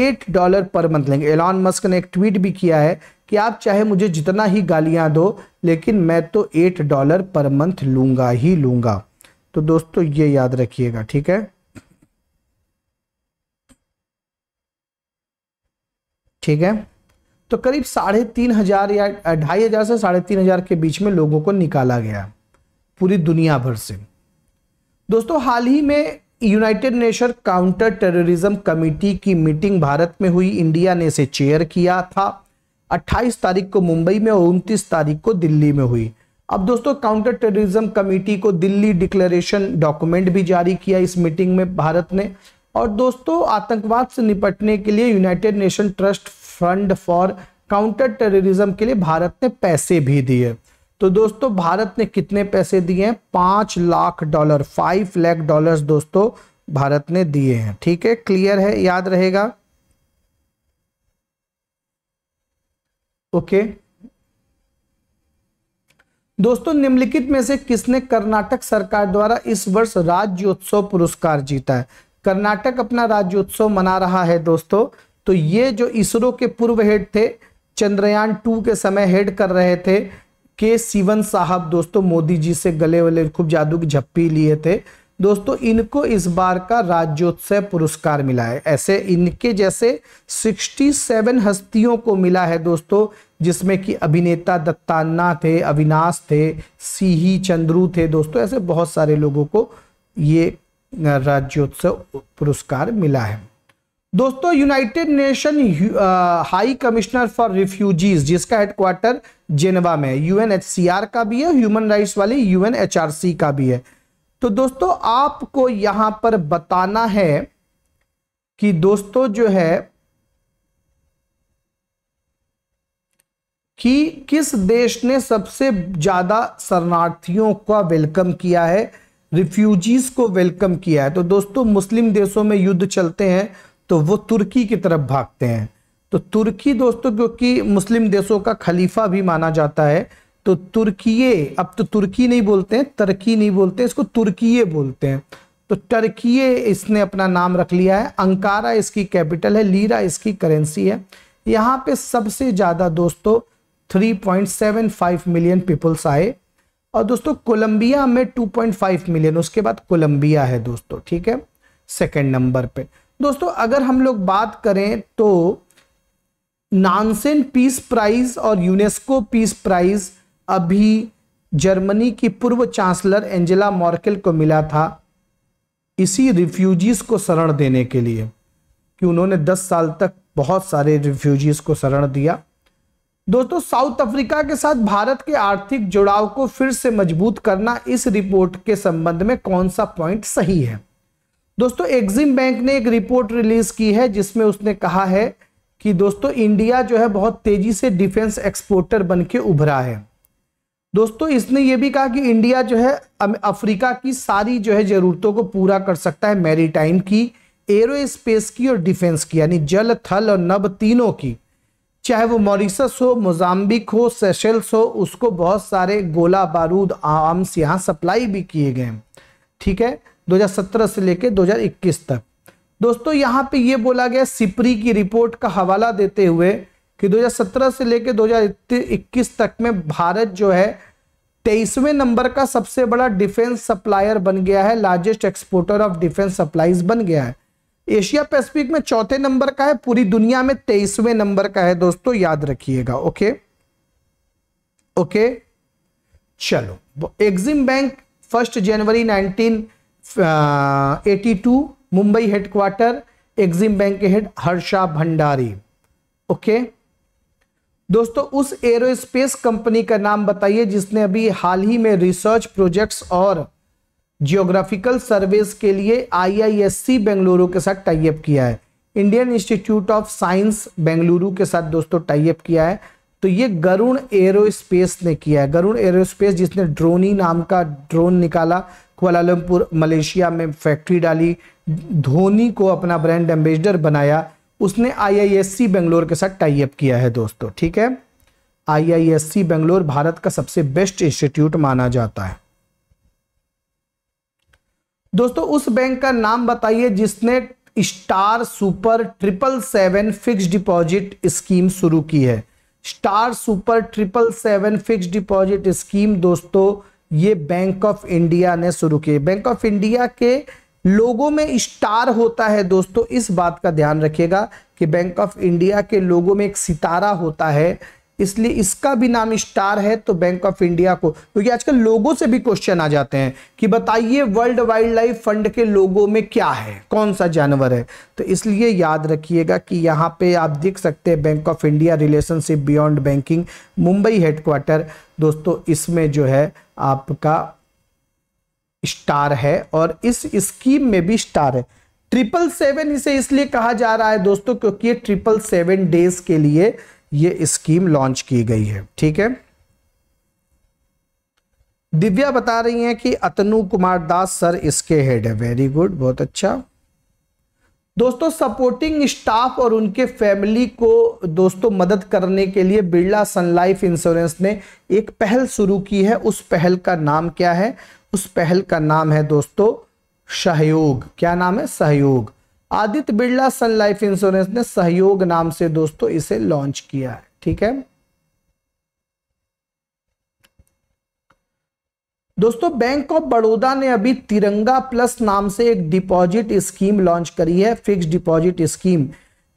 एट डॉलर पर मंथ लेंगे एलॉन मस्क ने एक ट्वीट भी किया है कि आप चाहे मुझे जितना ही गालियां दो लेकिन मैं तो एट डॉलर पर मंथ लूंगा ही लूंगा तो दोस्तों ये याद रखिएगा ठीक है ठीक है तो करीब साढ़े तीन हज़ार या ढाई हज़ार से साढ़े तीन हज़ार के बीच में लोगों को निकाला गया पूरी दुनिया भर से दोस्तों हाल ही में united nation counter terrorism committee की मीटिंग भारत में हुई इंडिया ने इसे चेयर किया था अट्ठाईस तारीख को मुंबई में और उनतीस तारीख को दिल्ली में हुई अब दोस्तों काउंटर टेररिज्म कमेटी को दिल्ली डिक्लेरेशन डॉक्यूमेंट भी जारी किया इस मीटिंग में भारत ने और दोस्तों आतंकवाद से निपटने के लिए united nation trust fund for counter terrorism के लिए भारत ने पैसे भी दिए तो दोस्तों भारत ने कितने पैसे दिए हैं पांच lakh dollar five lakh dollars दोस्तों भारत ने दिए हैं ठीक है क्लियर है याद रहेगा ओके दोस्तों निम्नलिखित में से किसने कर्नाटक सरकार द्वारा इस वर्ष राज्योत्सव पुरस्कार जीता है कर्नाटक अपना राज्योत्सव मना रहा है दोस्तों तो ये जो इसरो के पूर्व हेड थे चंद्रयान टू के समय हेड कर रहे थे के सीवन साहब दोस्तों मोदी जी से गले वले खूब जादू की झप्पी लिए थे दोस्तों इनको इस बार का राज्योत्सव पुरस्कार मिला है ऐसे इनके जैसे 67 हस्तियों को मिला है दोस्तों जिसमें कि अभिनेता दत्तान्ना थे अविनाश थे सीही चंद्रू थे दोस्तों ऐसे बहुत सारे लोगों को ये राज्योत्सव पुरस्कार मिला है दोस्तों united nation high commissioner for refugees जिसका हेडक्वार्टर जेनेवा में यूएनएचसीआर का भी है ह्यूमन राइट्स वाले यूएनएचआरसी का भी है तो दोस्तों आपको यहां पर बताना है कि दोस्तों जो है कि किस देश ने सबसे ज्यादा शरणार्थियों का वेलकम किया है रिफ्यूजीज को वेलकम किया है तो दोस्तों मुस्लिम देशों में युद्ध चलते हैं तो वो तुर्की की तरफ भागते हैं तो तुर्की दोस्तों क्योंकि मुस्लिम देशों का खलीफा भी माना जाता है तो तुर्की अब तो तुर्की नहीं बोलते हैं तर्की नहीं बोलते इसको तुर्की बोलते हैं तो टर्की इसने अपना नाम रख लिया है अंकारा इसकी कैपिटल है लीरा इसकी करेंसी है यहाँ पे सबसे ज़्यादा दोस्तों 3.75 मिलियन पीपल्स आए और दोस्तों कोलंबिया में 2.5 मिलियन उसके बाद कोलंबिया है दोस्तों ठीक है सेकंड नंबर पे दोस्तों अगर हम लोग बात करें तो नानसेन पीस प्राइज और यूनेस्को पीस प्राइज़ अभी जर्मनी की पूर्व चांसलर एंजेला मॉर्केल को मिला था इसी रिफ्यूजीज को शरण देने के लिए कि उन्होंने 10 साल तक बहुत सारे रिफ्यूजीज को शरण दिया दोस्तों साउथ अफ्रीका के साथ भारत के आर्थिक जुड़ाव को फिर से मजबूत करना इस रिपोर्ट के संबंध में कौन सा पॉइंट सही है दोस्तों एग्जिम बैंक ने एक रिपोर्ट रिलीज की है जिसमें उसने कहा है कि दोस्तों इंडिया जो है बहुत तेजी से डिफेंस एक्सपोर्टर बन के उभरा है दोस्तों इसने ये भी कहा कि इंडिया जो है अफ्रीका की सारी जो है जरूरतों को पूरा कर सकता है मैरीटाइम की एरोस्पेस की और डिफेंस की यानी जल थल और नब तीनों की चाहे वो मॉरिसस हो मोजाम्बिक हो सेशल्स हो उसको बहुत सारे गोला बारूद आर्म्स यहाँ सप्लाई भी किए गए ठीक है 2017 से लेकर 2021 तक दोस्तों यहाँ पे ये बोला गया सिपरी की रिपोर्ट का हवाला देते हुए कि 2017 से लेकर 2021 तक में भारत जो है तेईसवें नंबर का सबसे बड़ा डिफेंस सप्लायर बन गया है largest exporter of defence supplies बन गया है एशिया पैसिफिक में चौथे नंबर का है पूरी दुनिया में तेईसवें नंबर का है दोस्तों याद रखिएगा ओके ओके चलो एग्जिम बैंक फर्स्ट जनवरी 1982 मुंबई हेडक्वार्टर एग्जिम बैंक के head Harsha Bhandari okay okay? दोस्तों उस एरोस्पेस कंपनी का नाम बताइए जिसने अभी हाल ही में रिसर्च प्रोजेक्ट्स और जियोग्राफिकल सर्वेस के लिए आईआईएससी बेंगलुरु के साथ टाइप किया है Indian institute of science Bengaluru के साथ दोस्तों टाइप किया है तो ये गरुण एरोस्पेस ने किया है गरुण एरोस्पेस जिसने ड्रोनी नाम का ड्रोन निकाला कुआलालंपुर मलेशिया में फैक्ट्री डाली धोनी को अपना ब्रांड एम्बेसडर बनाया उसने आईआईएससी बेंगलोर के साथ टाई अप किया है दोस्तों ठीक है आईआईएससी बेंगलोर भारत का सबसे बेस्ट इंस्टीट्यूट माना जाता है दोस्तों उस बैंक का नाम बताइए जिसने star super triple seven fix deposit scheme शुरू की है star super triple seven fix deposit scheme दोस्तों ये बैंक ऑफ इंडिया ने शुरू की बैंक ऑफ इंडिया के लोगों में स्टार होता है दोस्तों इस बात का ध्यान रखिएगा कि बैंक ऑफ इंडिया के लोगों में एक सितारा होता है इसलिए इसका भी नाम स्टार है तो बैंक ऑफ इंडिया को क्योंकि तो आजकल लोगों से भी क्वेश्चन आ जाते हैं कि बताइए वर्ल्ड वाइल्ड लाइफ फंड के लोगों में क्या है कौन सा जानवर है तो इसलिए याद रखिएगा कि यहाँ पे आप देख सकते हैं bank of India relationship beyond banking Mumbai headquarter दोस्तों इसमें जो है आपका स्टार है और इस स्कीम में भी स्टार है ट्रिपल सेवन इसे इसलिए कहा जा रहा है दोस्तों क्योंकि ये ट्रिपल सेवन डेज के लिए ये स्कीम लॉन्च की गई है ठीक है दिव्या बता रही हैं कि अतनु कुमार दास सर इसके हेड है वेरी गुड बहुत अच्छा दोस्तों सपोर्टिंग स्टाफ और उनके फैमिली को दोस्तों मदद करने के लिए बिरला सनलाइफ इंश्योरेंस ने एक पहल शुरू की है उस पहल का नाम क्या है उस पहल का नाम है दोस्तों सहयोग क्या नाम है Sahyog Aditya Birla sun life insurance ने सहयोग नाम से दोस्तों इसे लॉन्च किया है ठीक है दोस्तों बैंक ऑफ बड़ौदा ने अभी तिरंगा प्लस नाम से एक डिपॉजिट स्कीम लॉन्च करी है फिक्स डिपॉजिट स्कीम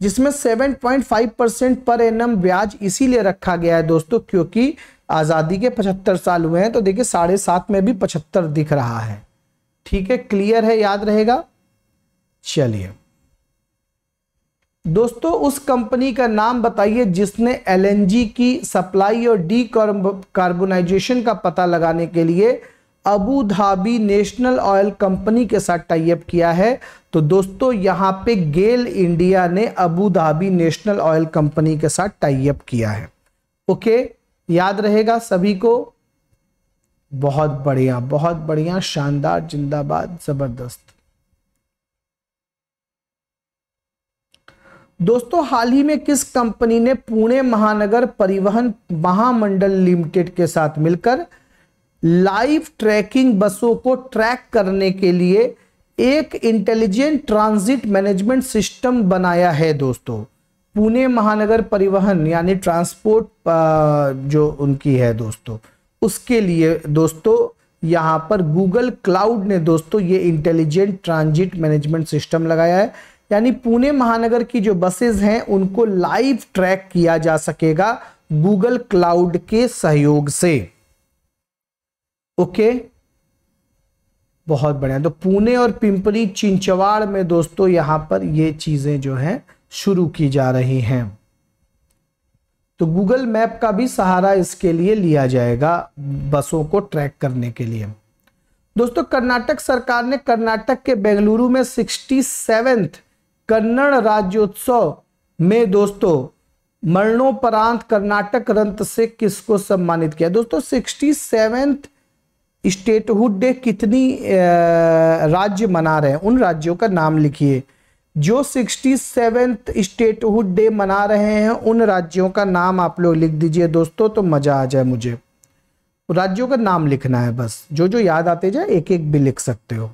जिसमें 7.5 परसेंट पर एनम ब्याज इसीलिए रखा गया है दोस्तों क्योंकि आज़ादी के पचहत्तर साल हुए हैं तो देखिए साढ़े सात में भी पचहत्तर दिख रहा है ठीक है क्लियर है याद रहेगा चलिए दोस्तों उस कंपनी का नाम बताइए जिसने एलएनजी की सप्लाई और डी कार्बोनाइजेशन का पता लगाने के लिए Abu Dhabi national oil company के साथ टाइप किया है तो दोस्तों यहां पे गेल इंडिया ने Abu Dhabi national oil company के साथ टाइप किया है ओके याद रहेगा सभी को बहुत बढ़िया बहुत बढ़िया शानदार जिंदाबाद जबरदस्त दोस्तों हाल ही में किस कंपनी ने पुणे महानगर परिवहन महामंडल लिमिटेड के साथ मिलकर लाइव ट्रैकिंग बसों को ट्रैक करने के लिए एक इंटेलिजेंट ट्रांजिट मैनेजमेंट सिस्टम बनाया है दोस्तों पुणे महानगर परिवहन यानी ट्रांसपोर्ट जो उनकी है दोस्तों उसके लिए दोस्तों यहाँ पर गूगल क्लाउड ने दोस्तों ये इंटेलिजेंट ट्रांजिट मैनेजमेंट सिस्टम लगाया है यानी पुणे महानगर की जो बसेज हैं उनको लाइव ट्रैक किया जा सकेगा गूगल क्लाउड के सहयोग से ओके बहुत बढ़िया तो पुणे और पिंपरी चिंचवाड़ में दोस्तों यहां पर ये चीज़ें जो हैं शुरू की जा रही हैं तो गूगल मैप का भी सहारा इसके लिए लिया जाएगा बसों को ट्रैक करने के लिए दोस्तों कर्नाटक सरकार ने कर्नाटक के बेंगलुरु में सिक्सटी सेवेंथ कन्नड़ राज्योत्सव में दोस्तों मरणोपरांत कर्नाटक रंत से किसको सम्मानित किया दोस्तों सिक्सटी सेवेंथ स्टेटहुड डे कितनी राज्य मना रहे हैं उन राज्यों का नाम लिखिए जो सिक्सटी सेवेंथ स्टेटहुड डे मना रहे हैं उन राज्यों का नाम आप लोग लिख दीजिए दोस्तों तो मज़ा आ जाए मुझे राज्यों का नाम लिखना है बस जो जो याद आते जाए एक एक भी लिख सकते हो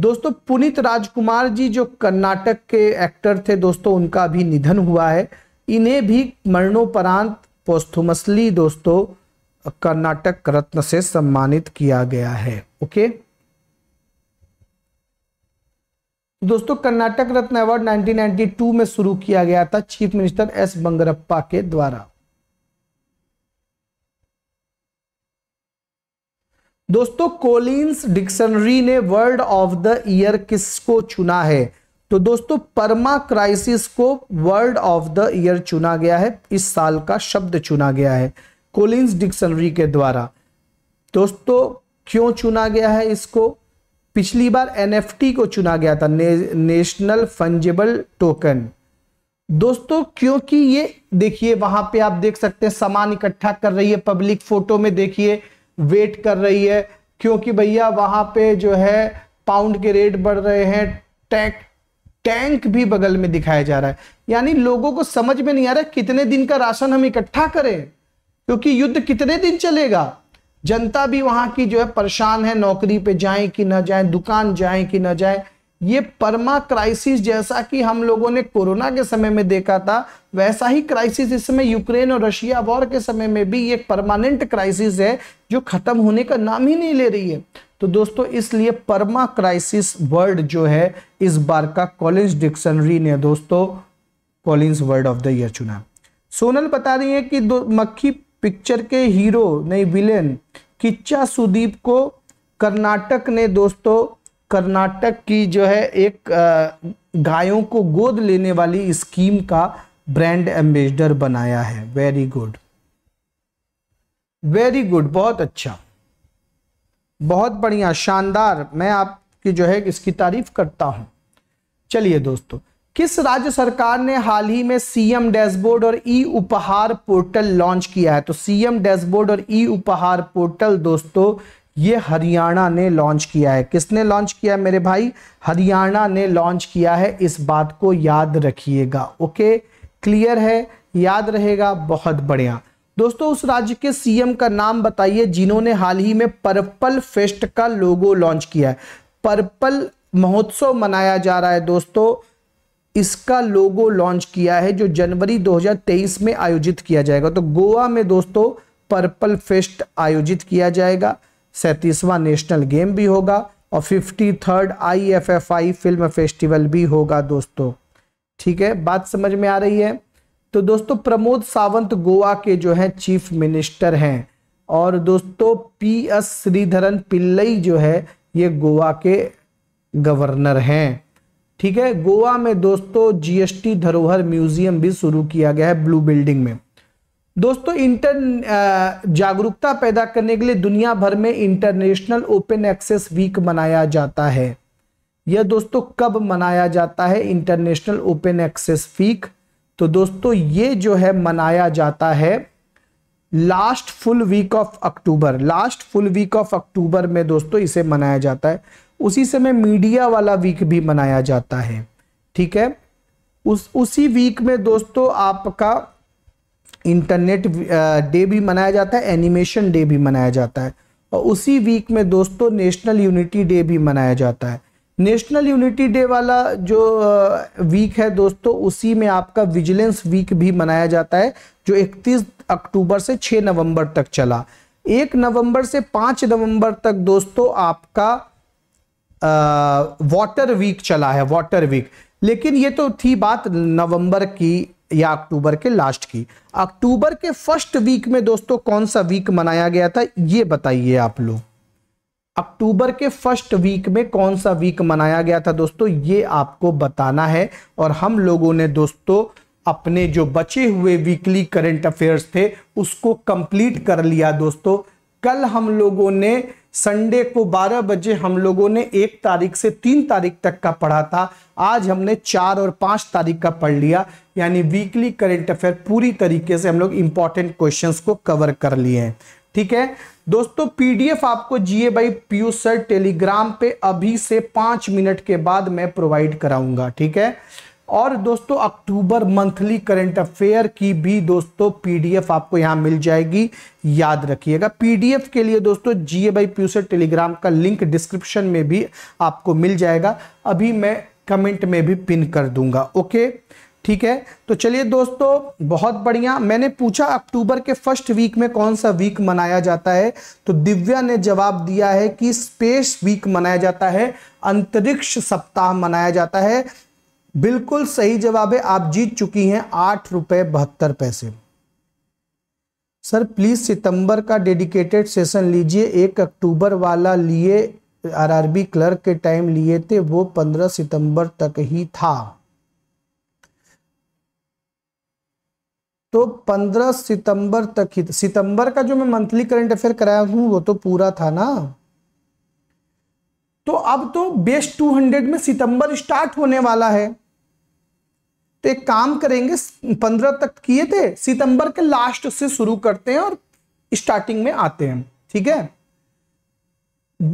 दोस्तों पुनीत राजकुमार जी जो कर्नाटक के एक्टर थे दोस्तों उनका भी निधन हुआ है इन्हें भी मरणोपरांत पोस्थुमसली दोस्तों कर्नाटक रत्न से सम्मानित किया गया है ओके दोस्तों कर्नाटक रत्न अवार्ड 1992 में शुरू किया गया था चीफ मिनिस्टर एस बंगरप्पा के द्वारा दोस्तों कोलिंस डिक्शनरी ने वर्ड ऑफ द ईयर किसको चुना है तो दोस्तों परमा क्राइसिस को वर्ड ऑफ द ईयर चुना गया है इस साल का शब्द चुना गया है कोलिंस डिक्शनरी के द्वारा दोस्तों क्यों चुना गया है इसको पिछली बार एनएफटी को चुना गया था ने, नेशनल फंजेबल टोकन दोस्तों क्योंकि ये देखिए वहां पे आप देख सकते हैं सामान इकट्ठा कर रही है पब्लिक फोटो में देखिए वेट कर रही है क्योंकि भैया वहां पे जो है पाउंड के रेट बढ़ रहे हैं टैंक टैंक भी बगल में दिखाया जा रहा है यानी लोगों को समझ में नहीं आ रहा कितने दिन का राशन हम इकट्ठा करें क्योंकि युद्ध कितने दिन चलेगा जनता भी वहां की जो है परेशान है नौकरी पे जाए कि ना जाए दुकान जाए कि ना जाए ये परमा क्राइसिस जैसा कि हम लोगों ने कोरोना के समय में देखा था वैसा ही क्राइसिस इस समय यूक्रेन और रशिया वॉर के समय में भी ये परमानेंट क्राइसिस है जो खत्म होने का नाम ही नहीं ले रही है तो दोस्तों इसलिए परमा क्राइसिस वर्ड जो है इस बार का कॉलिंस डिक्शनरी ने दोस्तों Collins word of the year चुना सोनल बता रही है कि दो मक्खी पिक्चर के हीरो नहीं विलेन किच्चा सुदीप को कर्नाटक ने दोस्तों कर्नाटक की जो है एक गायों को गोद लेने वाली स्कीम का ब्रांड एम्बेसडर बनाया है वेरी गुड वेरी गुड बहुत अच्छा बहुत बढ़िया शानदार मैं आपकी जो है इसकी तारीफ करता हूँ चलिए दोस्तों किस राज्य सरकार ने हाल ही में सीएम डैशबोर्ड और ई उपहार पोर्टल लॉन्च किया है तो सीएम डैशबोर्ड और ई उपहार पोर्टल दोस्तों ये हरियाणा ने लॉन्च किया है किसने लॉन्च किया है मेरे भाई हरियाणा ने लॉन्च किया है इस बात को याद रखिएगा ओके क्लियर है याद रहेगा बहुत बढ़िया दोस्तों उस राज्य के सीएम का नाम बताइए जिन्होंने हाल ही में पर्पल फेस्ट का लोगो लॉन्च किया है पर्पल महोत्सव मनाया जा रहा है दोस्तों इसका लोगो लॉन्च किया है जो जनवरी 2023 में आयोजित किया जाएगा तो गोवा में दोस्तों पर्पल फेस्ट आयोजित किया जाएगा सैंतीसवां नेशनल गेम भी होगा और fifty third I F F I film festival भी होगा दोस्तों ठीक है बात समझ में आ रही है तो दोस्तों प्रमोद सावंत गोवा के जो हैं चीफ मिनिस्टर हैं और दोस्तों पी एस श्रीधरन पिल्लई जो है ये गोवा के गवर्नर हैं ठीक है गोवा में दोस्तों जीएसटी धरोहर म्यूजियम भी शुरू किया गया है ब्लू बिल्डिंग में दोस्तों इंटर जागरूकता पैदा करने के लिए दुनिया भर में इंटरनेशनल ओपन एक्सेस वीक मनाया जाता है यह दोस्तों कब मनाया जाता है इंटरनेशनल ओपन एक्सेस वीक तो दोस्तों ये जो है मनाया जाता है last full week of October last full week of October में दोस्तों इसे मनाया जाता है उसी समय मीडिया वाला वीक भी मनाया जाता है ठीक है उस उसी वीक में दोस्तों आपका इंटरनेट डे भी मनाया जाता है एनिमेशन डे भी मनाया जाता है और उसी वीक में दोस्तों नेशनल यूनिटी डे भी मनाया जाता है नेशनल यूनिटी डे वाला जो वीक है दोस्तों उसी में आपका विजिलेंस वीक भी मनाया जाता है जो 31 अक्टूबर से 6 नवंबर तक चला एक नवंबर से 5 नवंबर तक दोस्तों आपका वाटर वीक चला है वाटर वीक लेकिन ये तो थी बात नवंबर की या अक्टूबर के लास्ट की अक्टूबर के फर्स्ट वीक में दोस्तों कौन सा वीक मनाया गया था ये बताइए आप लोग अक्टूबर के फर्स्ट वीक में कौन सा वीक मनाया गया था दोस्तों ये आपको बताना है और हम लोगों ने दोस्तों अपने जो बचे हुए वीकली करंट अफेयर्स थे उसको कंप्लीट कर लिया दोस्तों कल हम लोगों ने संडे को 12 बजे हम लोगों ने एक तारीख से तीन तारीख तक का पढ़ा था आज हमने चार और पांच तारीख का पढ़ लिया यानी वीकली करेंट अफेयर पूरी तरीके से हम लोग इंपॉर्टेंट क्वेश्चंस को कवर कर लिए हैं ठीक है दोस्तों पीडीएफ आपको GA by PU sir Telegram पे अभी से पांच मिनट के बाद मैं प्रोवाइड कराऊंगा ठीक है और दोस्तों अक्टूबर मंथली करंट अफेयर की भी दोस्तों पीडीएफ आपको यहाँ मिल जाएगी याद रखिएगा पीडीएफ के लिए दोस्तों जीए बाई प्यूसर टेलीग्राम का लिंक डिस्क्रिप्शन में भी आपको मिल जाएगा अभी मैं कमेंट में भी पिन कर दूंगा ओके ठीक है तो चलिए दोस्तों बहुत बढ़िया मैंने पूछा अक्टूबर के फर्स्ट वीक में कौन सा वीक मनाया जाता है तो दिव्या ने जवाब दिया है कि स्पेस वीक मनाया जाता है अंतरिक्ष सप्ताह मनाया जाता है बिल्कुल सही जवाब है आप जीत चुकी हैं आठ रुपए बहत्तर पैसे सर प्लीज़ सितंबर का डेडिकेटेड सेशन लीजिए एक अक्टूबर वाला लिए आरआरबी क्लर्क के टाइम लिए थे वो पंद्रह सितंबर तक ही था तो पंद्रह सितंबर तक ही सितंबर का जो मैं मंथली करंट अफेयर कराया हूं वो तो पूरा था ना तो अब तो बेस 200 में सितंबर स्टार्ट होने वाला है तो एक काम करेंगे पंद्रह तक किए थे सितंबर के लास्ट से शुरू करते हैं और स्टार्टिंग में आते हैं ठीक है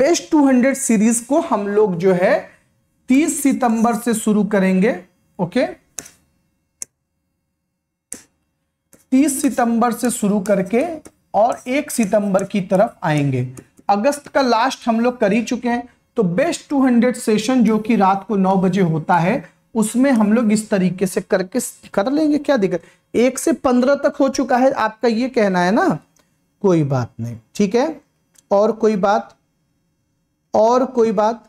बेस्ट 200 सीरीज को हम लोग जो है 30 सितंबर से शुरू करेंगे ओके 30 सितंबर से शुरू करके और 1 सितंबर की तरफ आएंगे अगस्त का लास्ट हम लोग कर ही चुके हैं तो बेस्ट 200 सेशन जो कि रात को नौ बजे होता है उसमें हम लोग इस तरीके से करके कर लेंगे क्या दिक्कत एक से पंद्रह तक हो चुका है आपका ये कहना है ना कोई बात नहीं ठीक है और कोई बात और कोई बात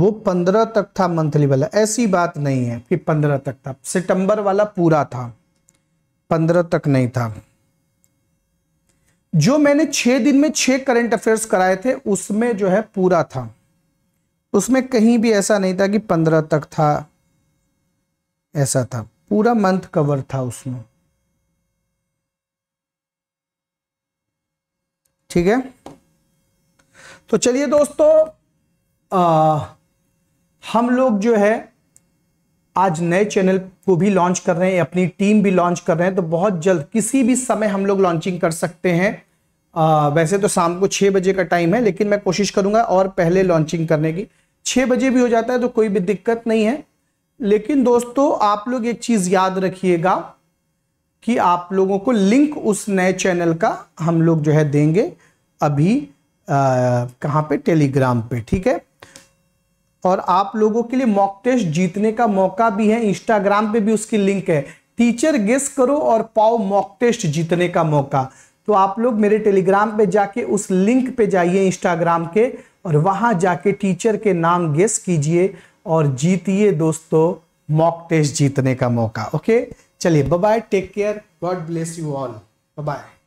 वो पंद्रह तक था मंथली वाला ऐसी बात नहीं है कि पंद्रह तक था सितंबर वाला पूरा था पंद्रह तक नहीं था जो मैंने छह दिन में छह करंट अफेयर्स कराए थे उसमें जो है पूरा था उसमें कहीं भी ऐसा नहीं था कि पंद्रह तक था ऐसा था पूरा मंथ कवर था उसमें ठीक है तो चलिए दोस्तों आ, हम लोग जो है आज नए चैनल को भी लॉन्च कर रहे हैं अपनी टीम भी लॉन्च कर रहे हैं तो बहुत जल्द किसी भी समय हम लोग लॉन्चिंग कर सकते हैं आ, वैसे तो शाम को छः बजे का टाइम है लेकिन मैं कोशिश करूंगा और पहले लॉन्चिंग करने की छः बजे भी हो जाता है तो कोई भी दिक्कत नहीं है लेकिन दोस्तों आप लोग एक चीज़ याद रखिएगा कि आप लोगों को लिंक उस नए चैनल का हम लोग जो है देंगे अभी कहाँ पे टेलीग्राम पे ठीक है और आप लोगों के लिए मॉक टेस्ट जीतने का मौका भी है इंस्टाग्राम पे भी उसकी लिंक है टीचर गेस करो और पाओ मॉक टेस्ट जीतने का मौका तो आप लोग मेरे टेलीग्राम पे जाके उस लिंक पे जाइए इंस्टाग्राम के और वहाँ जाके टीचर के नाम गेस कीजिए और जीतिए दोस्तों मॉक टेस्ट जीतने का मौका ओके चलिए bye take care God bless you all bye